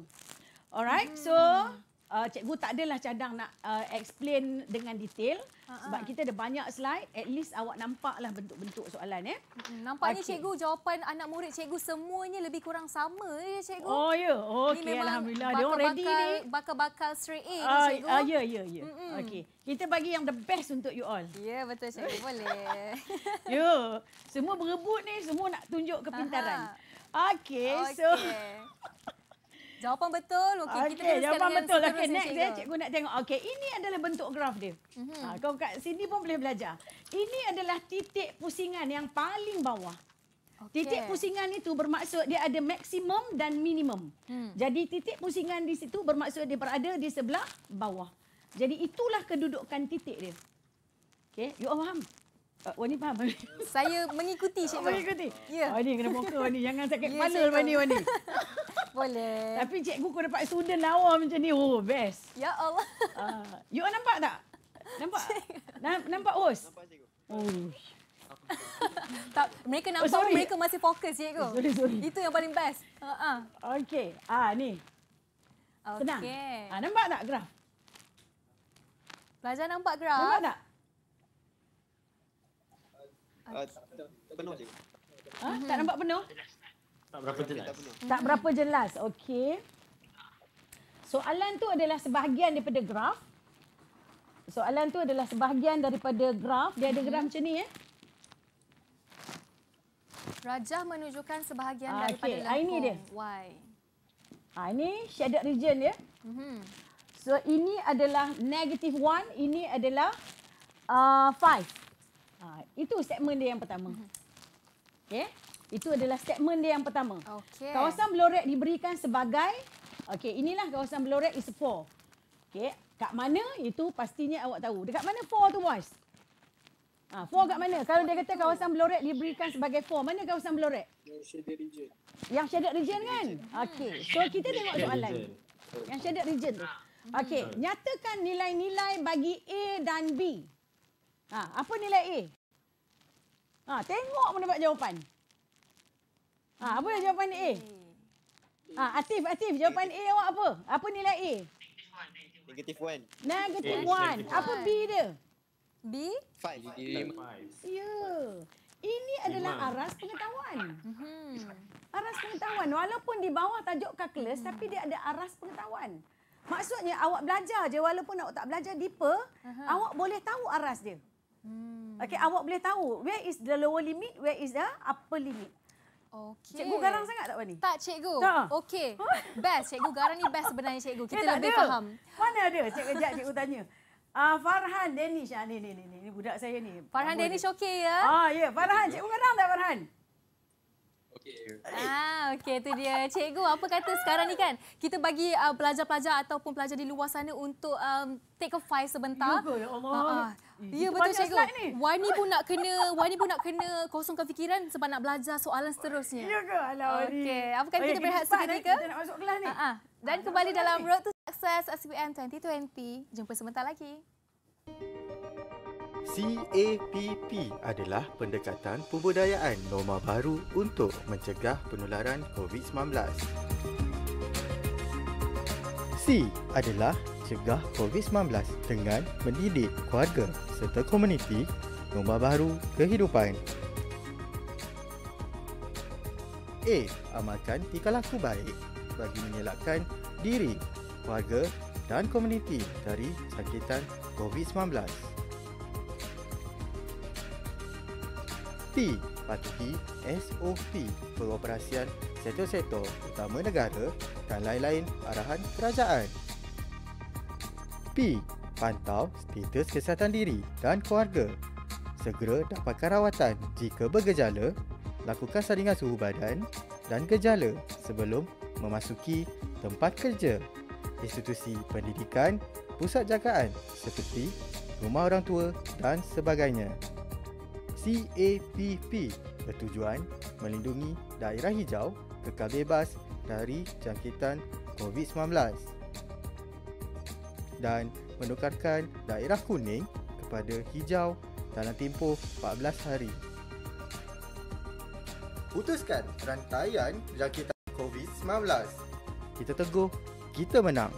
Alright, hmm. so uh, cikgu tak adalah cadang nak uh, explain dengan detail uh-huh. sebab kita ada banyak slide at least awak nampaklah bentuk-bentuk soalan eh nampaknya okay. cikgu jawapan anak murid cikgu semuanya lebih kurang sama ya cikgu oh ya yeah. okey alhamdulillah dia orang ready ni bakal-bakal straight A ni ah, cikgu ah ya ya ya okey kita bagi yang the best untuk you all ya yeah, betul cikgu (laughs) boleh (laughs) yo ya. semua berebut ni semua nak tunjuk kepintaran uh-huh. okey okay. so (laughs) Jawapan betul. Okey, okay, kita teruskan jawapan betul. Seterusnya. Okay, next dia cikgu nak tengok. Okey, ini adalah bentuk graf dia. Mm -hmm. Kau kat sini pun boleh belajar. Ini adalah titik pusingan yang paling bawah. Okay. Titik pusingan itu bermaksud dia ada maksimum dan minimum. Hmm. Jadi titik pusingan di situ bermaksud dia berada di sebelah bawah. Jadi itulah kedudukan titik dia. Okey, you all faham? Uh, Wani faham? (laughs) Saya mengikuti Cik Noh. Mengikuti? Ya. Wani oh, kena muka Wani. Jangan sakit ya, kepala yeah, Wani. Wani. (laughs) Boleh. Tapi cikgu kau dapat student lawa macam ni. Oh, best. Ya Allah. Uh, you nampak tak? Nampak? (laughs) nampak os? Nampak cikgu. Oh. tak, mereka nampak oh, sorry. mereka masih fokus cikgu. Oh, sorry, sorry. Itu yang paling best. Ha uh, uh. Okey. Ah uh, ni. Okay. Senang. Ah nampak tak graf? Belajar nampak graf? Nampak tak? Ah, ah, penuh je. Ha? Mm-hmm. Tak mhm. nampak penuh? Tak berapa jelas. Tak, penuh. tak berapa jelas. Okey. Soalan tu adalah sebahagian daripada graf. Soalan tu adalah sebahagian daripada graf. Dia ada graf mhm. macam ni eh. Rajah menunjukkan sebahagian okay. daripada lengkung. Ini dia. Why? Ha, ini shaded region ya. Mm-hmm. So ini adalah negative one. Ini adalah uh, five. Ha, itu segmen dia yang pertama. Mhm. okay? Itu adalah segmen dia yang pertama. Okay. Kawasan belorek diberikan sebagai okay? inilah kawasan belorek is four, okay? Kat mana itu pastinya awak tahu. Dekat mana four tu bos? Ha, 4 kat mana? Kalau dia kata kawasan belorek diberikan sebagai four, mana kawasan belorek? Yang shaded region. Yang shaded region kan? Okay, So kita tengok soalan. Yang shaded region tu. Okey, hmm. nyatakan nilai-nilai bagi A dan B. Ha, apa nilai A? Ha, tengok mendapat jawapan. Ha, apa dah jawapan A? Ha, Atif, Atif, jawapan A awak apa? Apa nilai A? Negative one. Negative one. Apa B dia? B? Five. Ya. Ini adalah aras pengetahuan. Mhm. Aras pengetahuan. Walaupun di bawah tajuk kalkulus, hmm. tapi dia ada aras pengetahuan. Maksudnya awak belajar je walaupun awak tak belajar deeper, uh-huh. awak boleh tahu aras dia. Hmm. Okey, awak boleh tahu where is the lower limit, where is the upper limit. Okey. Cikgu garang sangat tak ni? Tak, cikgu. Okey. (laughs) Best. Cikgu garang ni best sebenarnya, cikgu. Kita okay, eh, lebih ada. faham. Mana ada? Cik kejap, cikgu tanya. Ah, Farhan Danish. Ah, ni, ni, ni, ni. Ini budak saya ni. Farhan Danish okey ya? Ah, ya. Yeah. Farhan, cikgu garang tak Farhan? Okay. Ah, okey tu dia. Cikgu, apa kata sekarang ni kan? Kita bagi uh, pelajar-pelajar ataupun pelajar di luar sana untuk um, take a file sebentar. Ya, ya Allah. Uh-uh. Ya betul cikgu. Ni. pun nak kena, Wani pun nak kena kosongkan fikiran sebab nak belajar soalan seterusnya. Ya ke? Alah Okey, apa kata kita berehat seketika? Kita nak masuk kelas ni. Uh-huh. Dan nak kembali dalam Road to Success SPM 2020. Jumpa sebentar lagi. CAPP adalah pendekatan pembudayaan norma baru untuk mencegah penularan COVID-19. C adalah cegah COVID-19 dengan mendidik keluarga serta komuniti norma baru kehidupan. A. Amalkan tingkah laku baik bagi mengelakkan diri, keluarga dan komuniti dari sakitan COVID-19. SOP patuhi SOP pengoperasian sektor-sektor utama negara dan lain-lain arahan kerajaan. P. Pantau status kesihatan diri dan keluarga. Segera dapatkan rawatan jika bergejala, lakukan saringan suhu badan dan gejala sebelum memasuki tempat kerja, institusi pendidikan, pusat jagaan seperti rumah orang tua dan sebagainya. CAPP bertujuan melindungi daerah hijau kekal bebas dari jangkitan COVID-19 dan menukarkan daerah kuning kepada hijau dalam tempoh 14 hari. Putuskan rantaian jangkitan COVID-19. Kita teguh, kita menang.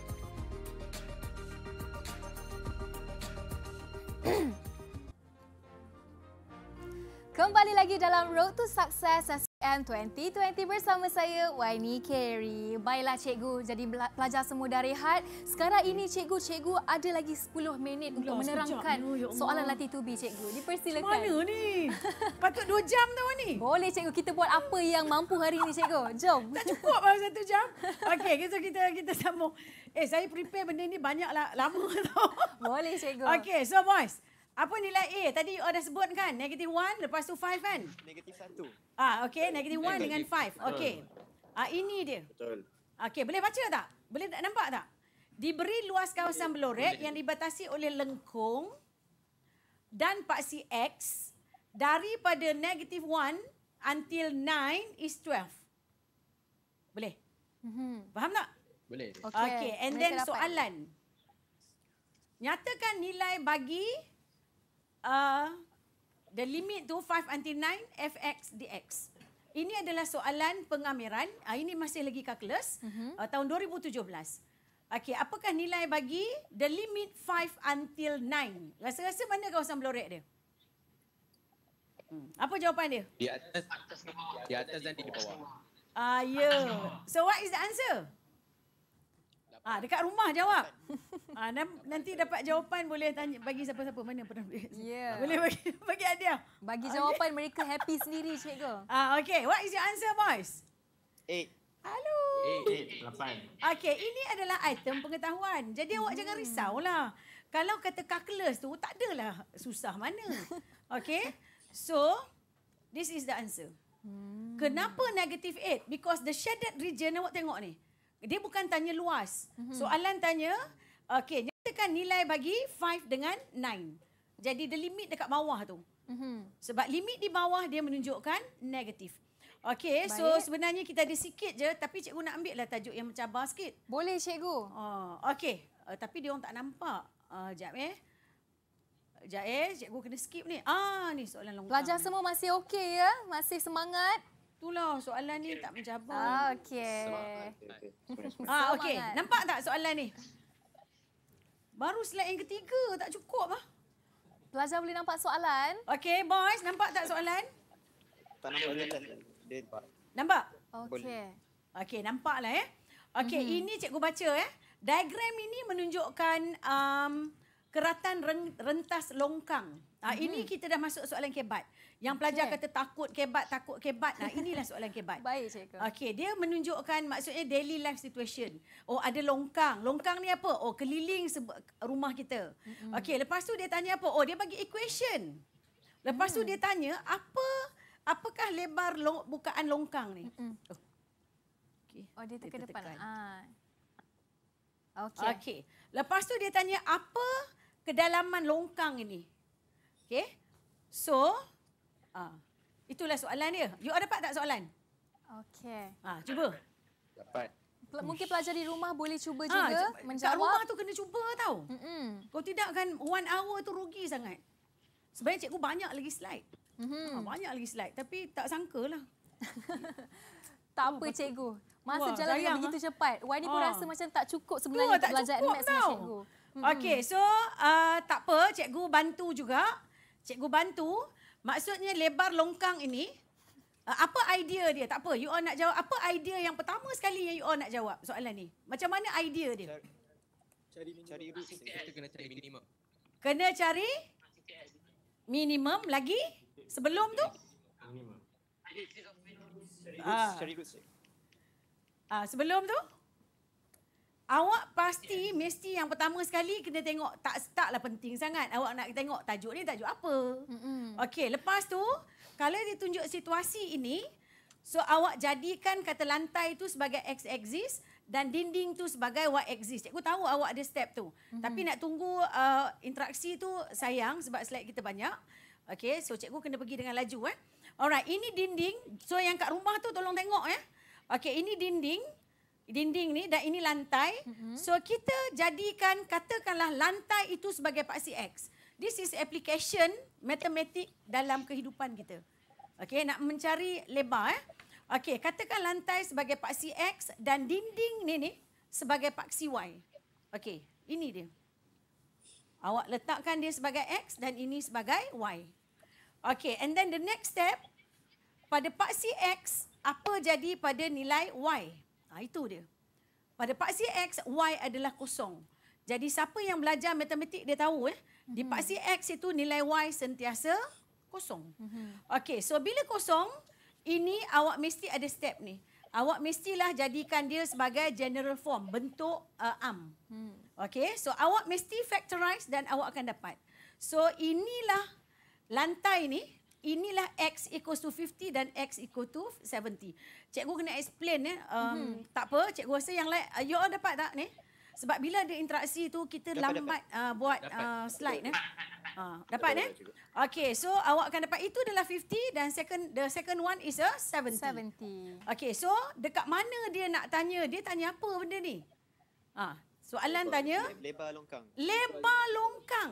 Satu Sukses SPM 2020 bersama saya, Waini Carey. Baiklah cikgu, jadi pelajar semua dah rehat. Sekarang ini cikgu-cikgu ada lagi 10 minit untuk menerangkan ya soalan latih tubi cikgu. Dipersilakan. Mana ni? Patut 2 jam tau ni? Boleh cikgu, kita buat apa yang mampu hari ini cikgu. Jom. Tak cukup baru lah satu jam. Okey, so kita kita sambung. Eh, saya prepare benda ni banyaklah lama (laughs) tau. Boleh cikgu. Okey, so boys. Apa nilai A? Tadi you dah sebut kan? Negative 1 lepas tu 5 kan? Negative 1. Ah, okay. Negative 1 dengan 5. Okay. Ah, ini dia. Betul. Okay, boleh baca tak? Boleh nampak tak? Diberi luas kawasan beloret yang dibatasi oleh lengkung dan paksi X daripada negative 1 until 9 is 12. Boleh? Mm-hmm. Faham tak? Boleh. Okay, okay. and Mereka then dapat. soalan. Nyatakan nilai bagi the limit tu 5 until 9 fx dx. Ini adalah soalan pengamiran. Uh, ini masih lagi calculus uh, tahun 2017. Okey, apakah nilai bagi the limit 5 until 9? Rasa-rasa mana kawasan blorek dia? Hmm. Apa jawapan dia? Di atas, atas, di atas dan di bawah. Ah, ya. Yeah. So, what is the answer? Ah, dekat rumah jawab. (laughs) ah, n- nanti dapat jawapan boleh tanya bagi siapa-siapa mana pernah boleh. Yeah. Ah, boleh bagi (laughs) bagi hadiah. Bagi ah, jawapan okay. mereka happy sendiri cikgu. (laughs) Ah, okay. What is your answer boys? Eight. Halo. Eight, eight, lapan. Okay, ini adalah item pengetahuan. Jadi hmm. awak jangan hmm. risau lah. Kalau kata calculus tu tak adalah susah mana. Okay. So, this is the answer. Hmm. Kenapa negative eight? Because the shaded region, awak tengok ni dia bukan tanya luas. Mm-hmm. Soalan tanya, okey, nyatakan nilai bagi 5 dengan 9. Jadi the limit dekat bawah tu. Mm-hmm. Sebab limit di bawah dia menunjukkan negatif. Okey, so sebenarnya kita ada sikit je tapi cikgu nak ambil lah tajuk yang mencabar sikit. Boleh cikgu. Oh, uh, okey. Uh, tapi dia orang tak nampak. Ah, uh, jap eh. Jap eh, cikgu kena skip ni. Ah, ni soalan longgar. Pelajar semua masih okey ya? Masih semangat? Itulah soalan ni tak menjabar. Okey. Ah, okey. (laughs) Ah, okay. Nampak tak soalan ni? Baru slide yang ketiga, tak cukup ah. Pelajar boleh nampak soalan? Okey, boys, nampak tak soalan? Tak nampak soalan. Dia nampak. Nampak? Okey. Okey, nampaklah ya. Eh? Okey, mm-hmm. ini cikgu baca ya. Eh? Diagram ini menunjukkan um, keratan rentas longkang. Mm-hmm. Ah, mhm. ini kita dah masuk soalan kebat. Okay, yang pelajar kata takut kebat, takut kebat. Nah, inilah soalan kebat. (laughs) Baik, cikgu. Okey, dia menunjukkan maksudnya daily life situation. Oh, ada longkang. Longkang ni apa? Oh, keliling rumah kita. mm Okey, lepas tu dia tanya apa? Oh, dia bagi equation. Lepas tu dia tanya, apa apakah lebar long, bukaan longkang ni? Oh. Okay. Oh, dia tekan, depan. Ha. Okey. Okey. Lepas tu dia tanya apa kedalaman longkang ini? Okey. So, Ha. Itulah soalan dia. You ada dapat tak soalan? Okey. Ha, cuba. Dapat. Mungkin pelajar di rumah boleh cuba ah, juga ha, menjawab. Kat rumah tu kena cuba tau. Mm-mm. Kalau tidak kan one hour tu rugi sangat. Sebenarnya cikgu banyak lagi slide. Mm-hmm. Ha, banyak lagi slide. Tapi tak sangka lah. (laughs) tak apa oh, cikgu. Masa Wah, jalan yang begitu ha? cepat. Wani ni pun rasa macam tak cukup sebenarnya untuk belajar cukup maths lah, tau. dengan cikgu. Okey, so uh, tak apa. Cikgu bantu juga. Cikgu bantu. Maksudnya lebar longkang ini uh, apa idea dia? Tak apa, you all nak jawab apa idea yang pertama sekali yang you all nak jawab soalan ni. Macam mana idea dia? Cari cari, minimum. Kena cari minimum lagi sebelum tu? Ah. Ah, sebelum tu? Awak pasti yes. mesti yang pertama sekali kena tengok tak taklah penting sangat. Awak nak tengok tajuk ni tajuk apa. Mm-hmm. Okey, lepas tu kalau dia tunjuk situasi ini, so awak jadikan kata lantai tu sebagai x axis dan dinding tu sebagai Y exists. Cikgu tahu awak ada step tu. Mm-hmm. Tapi nak tunggu uh, interaksi tu sayang sebab slide kita banyak. Okey, so cikgu kena pergi dengan laju eh. Alright, ini dinding. So yang kat rumah tu tolong tengok eh. Okey, ini dinding dinding ni dan ini lantai. Mm-hmm. So kita jadikan katakanlah lantai itu sebagai paksi X. This is application matematik dalam kehidupan kita. Okey, nak mencari lebar eh. Okey, katakan lantai sebagai paksi X dan dinding ni ni sebagai paksi Y. Okey, ini dia. Awak letakkan dia sebagai X dan ini sebagai Y. Okey, and then the next step pada paksi X apa jadi pada nilai Y? Ha, itu dia. Pada paksi X, Y adalah kosong. Jadi siapa yang belajar matematik dia tahu eh. Di mm-hmm. paksi X itu nilai Y sentiasa kosong. Mm-hmm. Okey, so bila kosong, ini awak mesti ada step ni. Awak mestilah jadikan dia sebagai general form, bentuk uh, am. Mm. Okey, so awak mesti factorize dan awak akan dapat. So inilah lantai ni, inilah X equals to 50 dan X equals to 70. Cikgu kena explain ya. Eh. Um, hmm. Tak apa, cikgu rasa yang lain. Uh, you all dapat tak ni? Sebab bila ada interaksi tu, kita dapat, lambat dapat. Uh, buat dapat. Uh, slide. Eh. Uh, (laughs) dapat ya? Eh? Okay, so awak akan dapat itu adalah 50 dan second the second one is a 70. 70. Okay, so dekat mana dia nak tanya? Dia tanya apa benda ni? uh, soalan lebar, tanya. Lebar Lebar longkang. Lebar longkang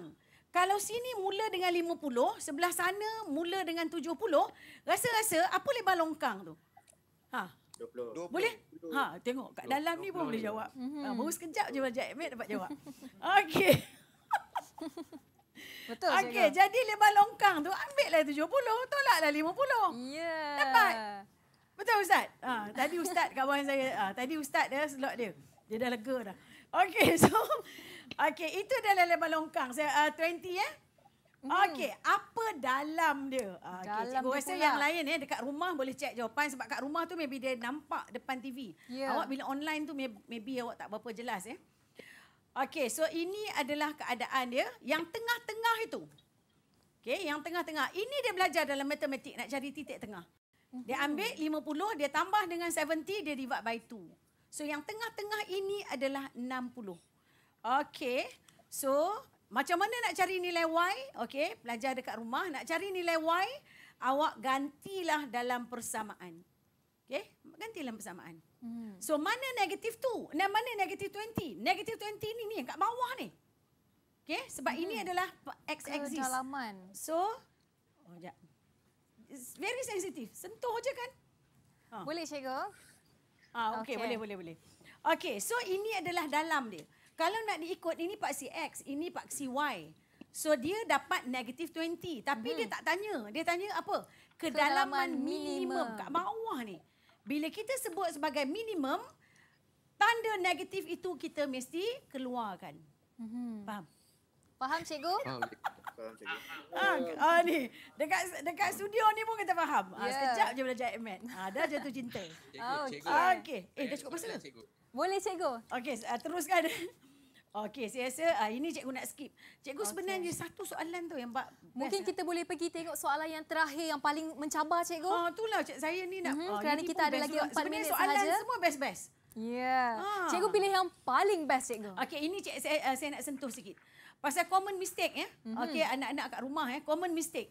kalau sini mula dengan 50, sebelah sana mula dengan 70, rasa-rasa apa lebar longkang tu? Ha. 20. 20. Boleh? Ha, tengok kat 20. dalam ni pun 20. boleh jawab. Mm-hmm. Ha, baru sekejap je belajar admit dapat jawab. (laughs) Okey. (laughs) Betul Okey, jadi lebar longkang tu ambil lah 70, tolaklah 50. Ya. Yeah. Dapat. Betul Ustaz? Ha, tadi Ustaz kawan saya, ha, tadi Ustaz dia slot dia. Dia dah lega dah. Okey, (laughs) so Okey, itu dalam lebar longkang. Saya uh, 20 ya. Eh? Hmm. Okey, apa dalam dia? Uh, dalam okay, cikgu rasa pula. yang lain eh dekat rumah boleh check jawapan sebab kat rumah tu maybe dia nampak depan TV. Yeah. Awak bila online tu maybe awak tak berapa jelas eh. Okey, so ini adalah keadaan dia yang tengah-tengah itu. Okey, yang tengah-tengah. Ini dia belajar dalam matematik nak cari titik tengah. Mhm. Dia ambil 50, dia tambah dengan 70, dia divide by 2. So yang tengah-tengah ini adalah 60. Okay. So, macam mana nak cari nilai Y? Okay, pelajar dekat rumah. Nak cari nilai Y, awak gantilah dalam persamaan. Okay, gantilah persamaan. Hmm. So, mana negatif tu? Nah, mana negatif 20? Negatif 20 ni, ni yang kat bawah ni. Okay, sebab hmm. ini adalah X axis. Kedalaman. So, oh, jap. It's very sensitive. Sentuh je kan? Ha. Boleh, cikgu. Ah, okay, okay, boleh, boleh, boleh. Okay, so ini adalah dalam dia kalau nak diikut ini paksi X, ini paksi Y. So dia dapat negatif 20 tapi hmm. dia tak tanya. Dia tanya apa? Kedalaman, Kedalaman minimum kat bawah ni. Bila kita sebut sebagai minimum, tanda negatif itu kita mesti keluarkan. Hmm. Faham? Faham cikgu? Faham cikgu. ah, ah ni, dekat dekat studio ni pun kita faham. Yeah. Ah, ya. sekejap je belajar Ahmad. Ah, dah jatuh cinta. Cikgu, okay. cikgu. Oh, okay. Eh, dah cukup pasal? Boleh cikgu. Okay, ah, teruskan. Okey, saya rasa uh, ah, ini cikgu nak skip. Cikgu okay. sebenarnya satu soalan tu yang... Bak- Mungkin kita boleh pergi tengok soalan yang terakhir yang paling mencabar cikgu. Oh, itulah cik, saya ni nak... Mm-hmm, oh, kerana kita ada lagi 4 minit sahaja. soalan semua best-best. Ya. Yeah. Ha. Cikgu pilih yang paling best cikgu. Okey, ini cik, saya, uh, saya nak sentuh sikit. Pasal common mistake ya. Mm-hmm. Okey, anak-anak kat rumah ya. Common mistake.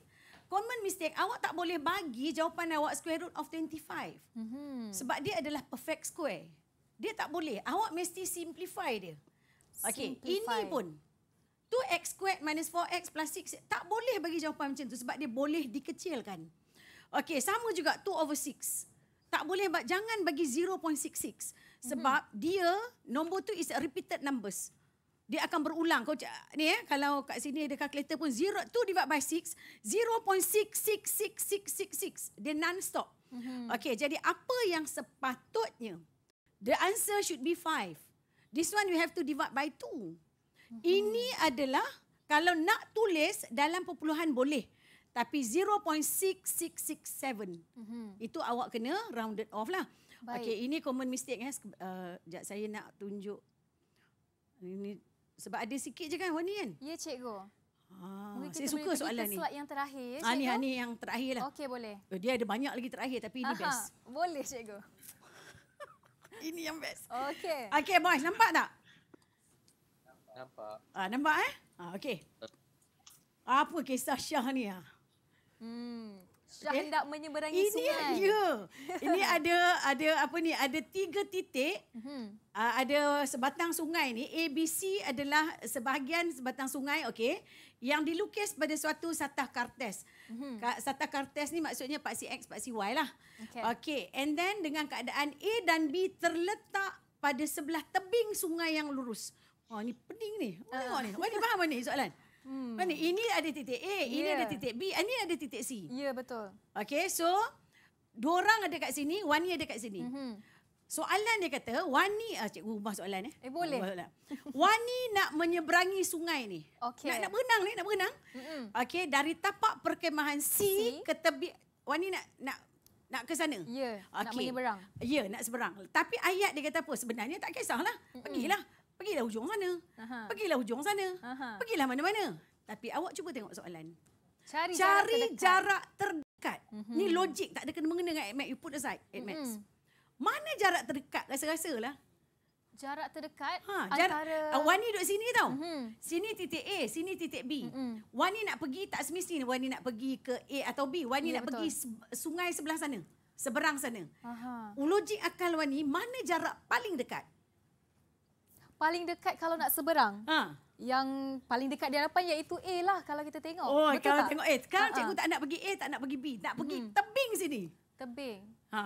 Common mistake, awak tak boleh bagi jawapan awak square root of 25. Mm-hmm. Sebab dia adalah perfect square. Dia tak boleh. Awak mesti simplify dia. Okay, Simplify. ini pun. 2x squared minus 4x plus 6. Tak boleh bagi jawapan macam tu sebab dia boleh dikecilkan. Okey, sama juga 2 over 6. Tak boleh, jangan bagi 0.66. Sebab mm-hmm. dia, nombor tu is repeated numbers. Dia akan berulang. Kau ni eh, kalau kat sini ada calculator pun 0 2 divided by 6 0.666666. Dia non stop. Mm-hmm. Okey, jadi apa yang sepatutnya? The answer should be 5. This one you have to divide by two. Ini adalah kalau nak tulis dalam perpuluhan boleh. Tapi 0.6667. Mm-hmm. Itu awak kena rounded off lah. Okay, ini common mistake. Eh. Uh, sekejap saya nak tunjuk. Ini sebab ada sikit je kan Wani kan? Ya cikgu. Ha, saya suka soalan ni. Slide yang terakhir. Ah, ni, ah, ni yang terakhir lah. Okey boleh. Oh, dia ada banyak lagi terakhir tapi ini best. Boleh cikgu. Ini yang best. Okey. Okey, boys, nampak tak? Nampak. Ah, nampak eh? Ah, okey. Apa kisah Syah ni ah? Hmm. Syah okay. Eh, hendak menyeberangi ini, sungai. Ini ya. (laughs) ini ada ada apa ni? Ada tiga titik. Hmm. ada sebatang sungai ni ABC adalah sebahagian sebatang sungai okey yang dilukis pada suatu satah kartes. Mm-hmm. Sata kartes ni maksudnya paksi X, paksi Y lah. Okay. okay. And then dengan keadaan A dan B terletak pada sebelah tebing sungai yang lurus. Oh ni pening ni. Mana uh. ni? Wah ni faham mana ni soalan? Hmm. Mana ini ada titik A, yeah. ini ada titik B, ini ah, ada titik C. Ya yeah, betul. Okay so, dua orang ada kat sini, one Wani ada kat sini. Mm-hmm. Soalan dia kata, Wani, ah, cikgu ubah soalan eh. Eh boleh. Soalan. (laughs) Wani nak menyeberangi sungai ni. Okay. Nak, nak berenang ni, nak berenang. Mm-hmm. Okey, dari tapak perkemahan C, C. ke tepi, Wani nak nak nak ke sana? Ya, yeah, okay. nak menyeberang. Ya, yeah, nak seberang. Tapi ayat dia kata apa? Sebenarnya tak kisahlah. Pergilah. Pergilah hujung sana. Aha. Pergilah hujung sana. Aha. Pergilah mana-mana. Tapi awak cuba tengok soalan. Cari, Cari jarak terdekat. Jarak Mm-hmm. Ni logik tak ada kena-mengena dengan AdMath. You put aside AdMath. Mm-hmm. Mana jarak terdekat rasa-rasa lah? Jarak terdekat ha, jarak, antara... Uh, Wani duduk sini tau. Mm-hmm. Sini titik A, sini titik B. Mm-hmm. Wani nak pergi tak semestinya Wani nak pergi ke A atau B. Wani yeah, nak betul. pergi sungai sebelah sana. Seberang sana. Logik akal Wani, mana jarak paling dekat? Paling dekat kalau nak seberang? Ha. Yang paling dekat di hadapan iaitu A lah kalau kita tengok. Oh, Betul kalau tak? tengok A. Sekarang uh-huh. cikgu tak nak pergi A, tak nak pergi B. Nak pergi hmm. tebing sini. Tebing? Ha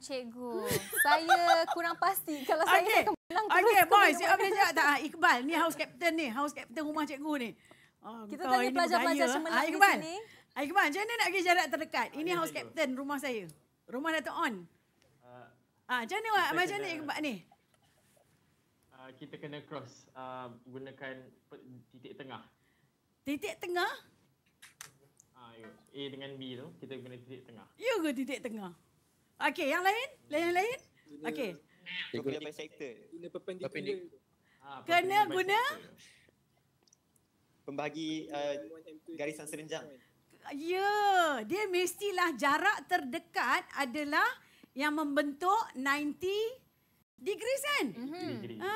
cikgu. saya kurang pasti kalau okay. saya akan menang okay, terus. Okey, boys. Ya, boleh tak? Ah, Iqbal, ni house captain ni. House captain rumah cikgu ni. Oh, Kita tanya pelajar-pelajar ah. semula di sini. Aikman, macam mana nak pergi jarak terdekat? Ini house captain rumah saya. Rumah Dato' On. Uh, ah, macam mana macam ni Iqbal ni? kita kena cross uh, gunakan titik tengah. Titik tengah? Ah, uh, A dengan B tu, kita guna titik tengah. Ya ke titik tengah? Okey, yang lain? Lain yang lain? Okey. Ah, Kena guna bisector. Kena perpendicular. Ha, perpendicular. guna? Pembahagi uh, garisan serenjang. Ya, dia mestilah jarak terdekat adalah yang membentuk 90 degrees kan? Mm-hmm. Ha,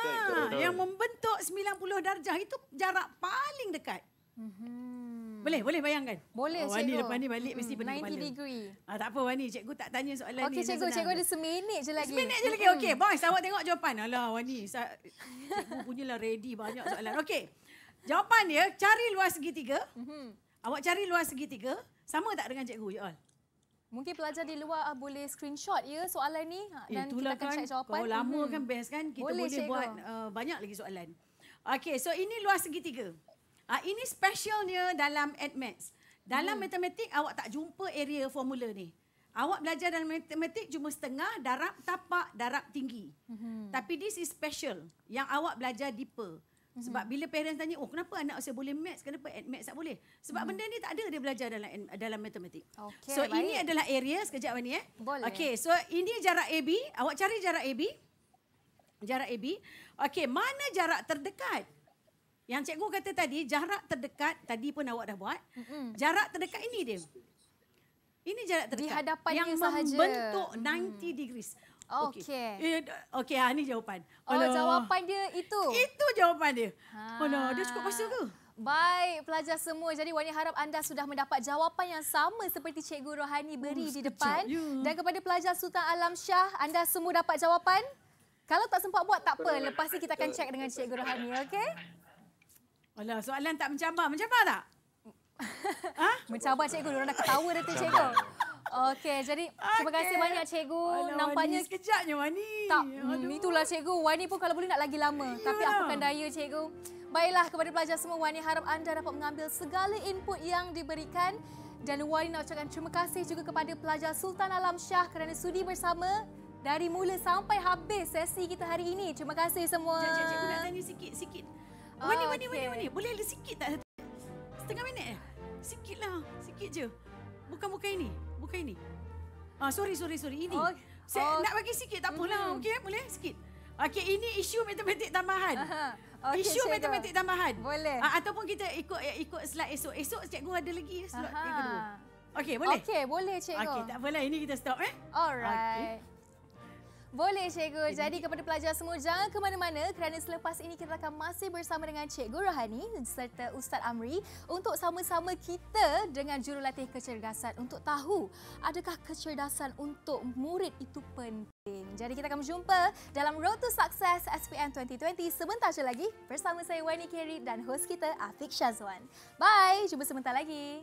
yang membentuk 90 darjah itu jarak paling dekat. Mm-hmm. Hmm. Boleh, boleh bayangkan. Boleh, oh, Wani cikgu. lepas ni balik mesti hmm, pening kepala. 90 degree. Ah, tak apa Wani, cikgu tak tanya soalan okay, ni. Okey, cikgu, cikgu ada seminit je lagi. Seminit je lagi. Hmm. Okey, boys, awak tengok jawapan. Alah Wani, sa- punya lah ready banyak soalan. Okey. Jawapan dia, cari luas segitiga. Hmm. Awak cari luas segitiga. Sama tak dengan cikgu, all Mungkin pelajar di luar ah, boleh screenshot ya soalan ni ah, dan eh, kita akan kan, check jawapan. Kalau lama hmm. kan best kan kita boleh, boleh buat uh, banyak lagi soalan. Okey, so ini luas segitiga. Ah uh, ini specialnya dalam admats. Dalam hmm. matematik awak tak jumpa area formula ni. Awak belajar dalam matematik cuma setengah darab tapak darab tinggi. Hmm. Tapi this is special yang awak belajar deeper. Hmm. Sebab hmm. bila parents tanya, "Oh, kenapa anak saya boleh maths, kenapa admats tak boleh?" Sebab hmm. benda ni tak ada dia belajar dalam dalam matematik. Okay, so baik. ini adalah area sekejap ni eh. Boleh. Okay, so ini jarak AB, awak cari jarak AB. Jarak AB. Okay, mana jarak terdekat? Yang cikgu kata tadi, jarak terdekat, tadi pun awak dah buat. Mm-hmm. Jarak terdekat ini dia. Ini jarak terdekat. Di yang sahaja. membentuk 90 mm. degrees. Okey. Okay. Eh, eh, okey, ha, ah, ini jawapan. Oh, oh jawapan dia itu? Itu jawapan dia. Ha. Oh, dia cukup pasal ke? Baik pelajar semua. Jadi Wani harap anda sudah mendapat jawapan yang sama seperti Cikgu Rohani beri oh, di depan. Yeah. Dan kepada pelajar Sultan Alam Shah, anda semua dapat jawapan? Kalau tak sempat buat tak apa. Lepas ni kita akan cek dengan Cikgu Rohani, okey? Alah, soalan tak mencabar. Mencabar tak? (laughs) ha? Mencabar cikgu. Mereka dah ketawa dah tu cikgu. Okey, jadi okay. terima kasih banyak cikgu. Alah, Nampaknya Wani. Sekejapnya Wani. Tak, Aduh. Hmm, itulah cikgu. Wani pun kalau boleh nak lagi lama. Yeah. Tapi apakan daya cikgu. Baiklah, kepada pelajar semua, Wani harap anda dapat mengambil segala input yang diberikan. Dan Wani nak ucapkan terima kasih juga kepada pelajar Sultan Alam Shah kerana sudi bersama dari mula sampai habis sesi kita hari ini. Terima kasih semua. Cikgu nak tanya sikit-sikit. Ah, wani, wani, wani, wani. Boleh ada sikit tak? Setengah minit eh? Sikit lah. Sikit je. Bukan muka ini. Bukan ini. Ah, sorry, sorry, sorry. Ini. Oh, Saya oh. nak bagi sikit tak apalah. Mm. Mm-hmm. Okey, boleh? Sikit. Okey, ini isu matematik tambahan. Okay, isu cikgu. matematik tambahan. Boleh. Ah, ataupun kita ikut eh, ikut slide esok. Esok cikgu ada lagi slide yang kedua. Okey, boleh? Okey, boleh cikgu. Okey, tak apalah. Ini kita stop eh. Alright. Okay. Boleh cikgu. Jadi kepada pelajar semua jangan ke mana-mana kerana selepas ini kita akan masih bersama dengan cikgu Rohani serta Ustaz Amri untuk sama-sama kita dengan jurulatih kecerdasan untuk tahu adakah kecerdasan untuk murid itu penting. Jadi kita akan berjumpa dalam Road to Success SPM 2020 sebentar lagi bersama saya Wani Keri dan host kita Afiq Shazwan. Bye, jumpa sebentar lagi.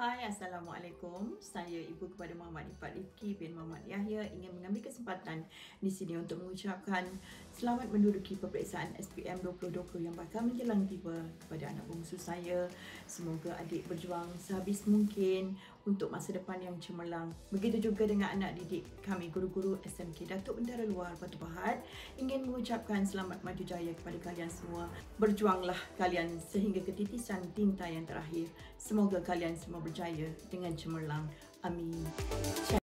Hai Assalamualaikum Saya Ibu kepada Muhammad Ifat Rifki bin Muhammad Yahya ingin mengambil kesempatan di sini untuk mengucapkan selamat menduduki peperiksaan SPM 2020 yang bakal menjelang tiba kepada anak bungsu saya semoga adik berjuang sehabis mungkin untuk masa depan yang cemerlang. Begitu juga dengan anak didik kami guru-guru SMK Datuk Bendara Luar Batu Pahat ingin mengucapkan selamat maju jaya kepada kalian semua. Berjuanglah kalian sehingga ketitisan titisan tinta yang terakhir. Semoga kalian semua berjaya dengan cemerlang. Amin.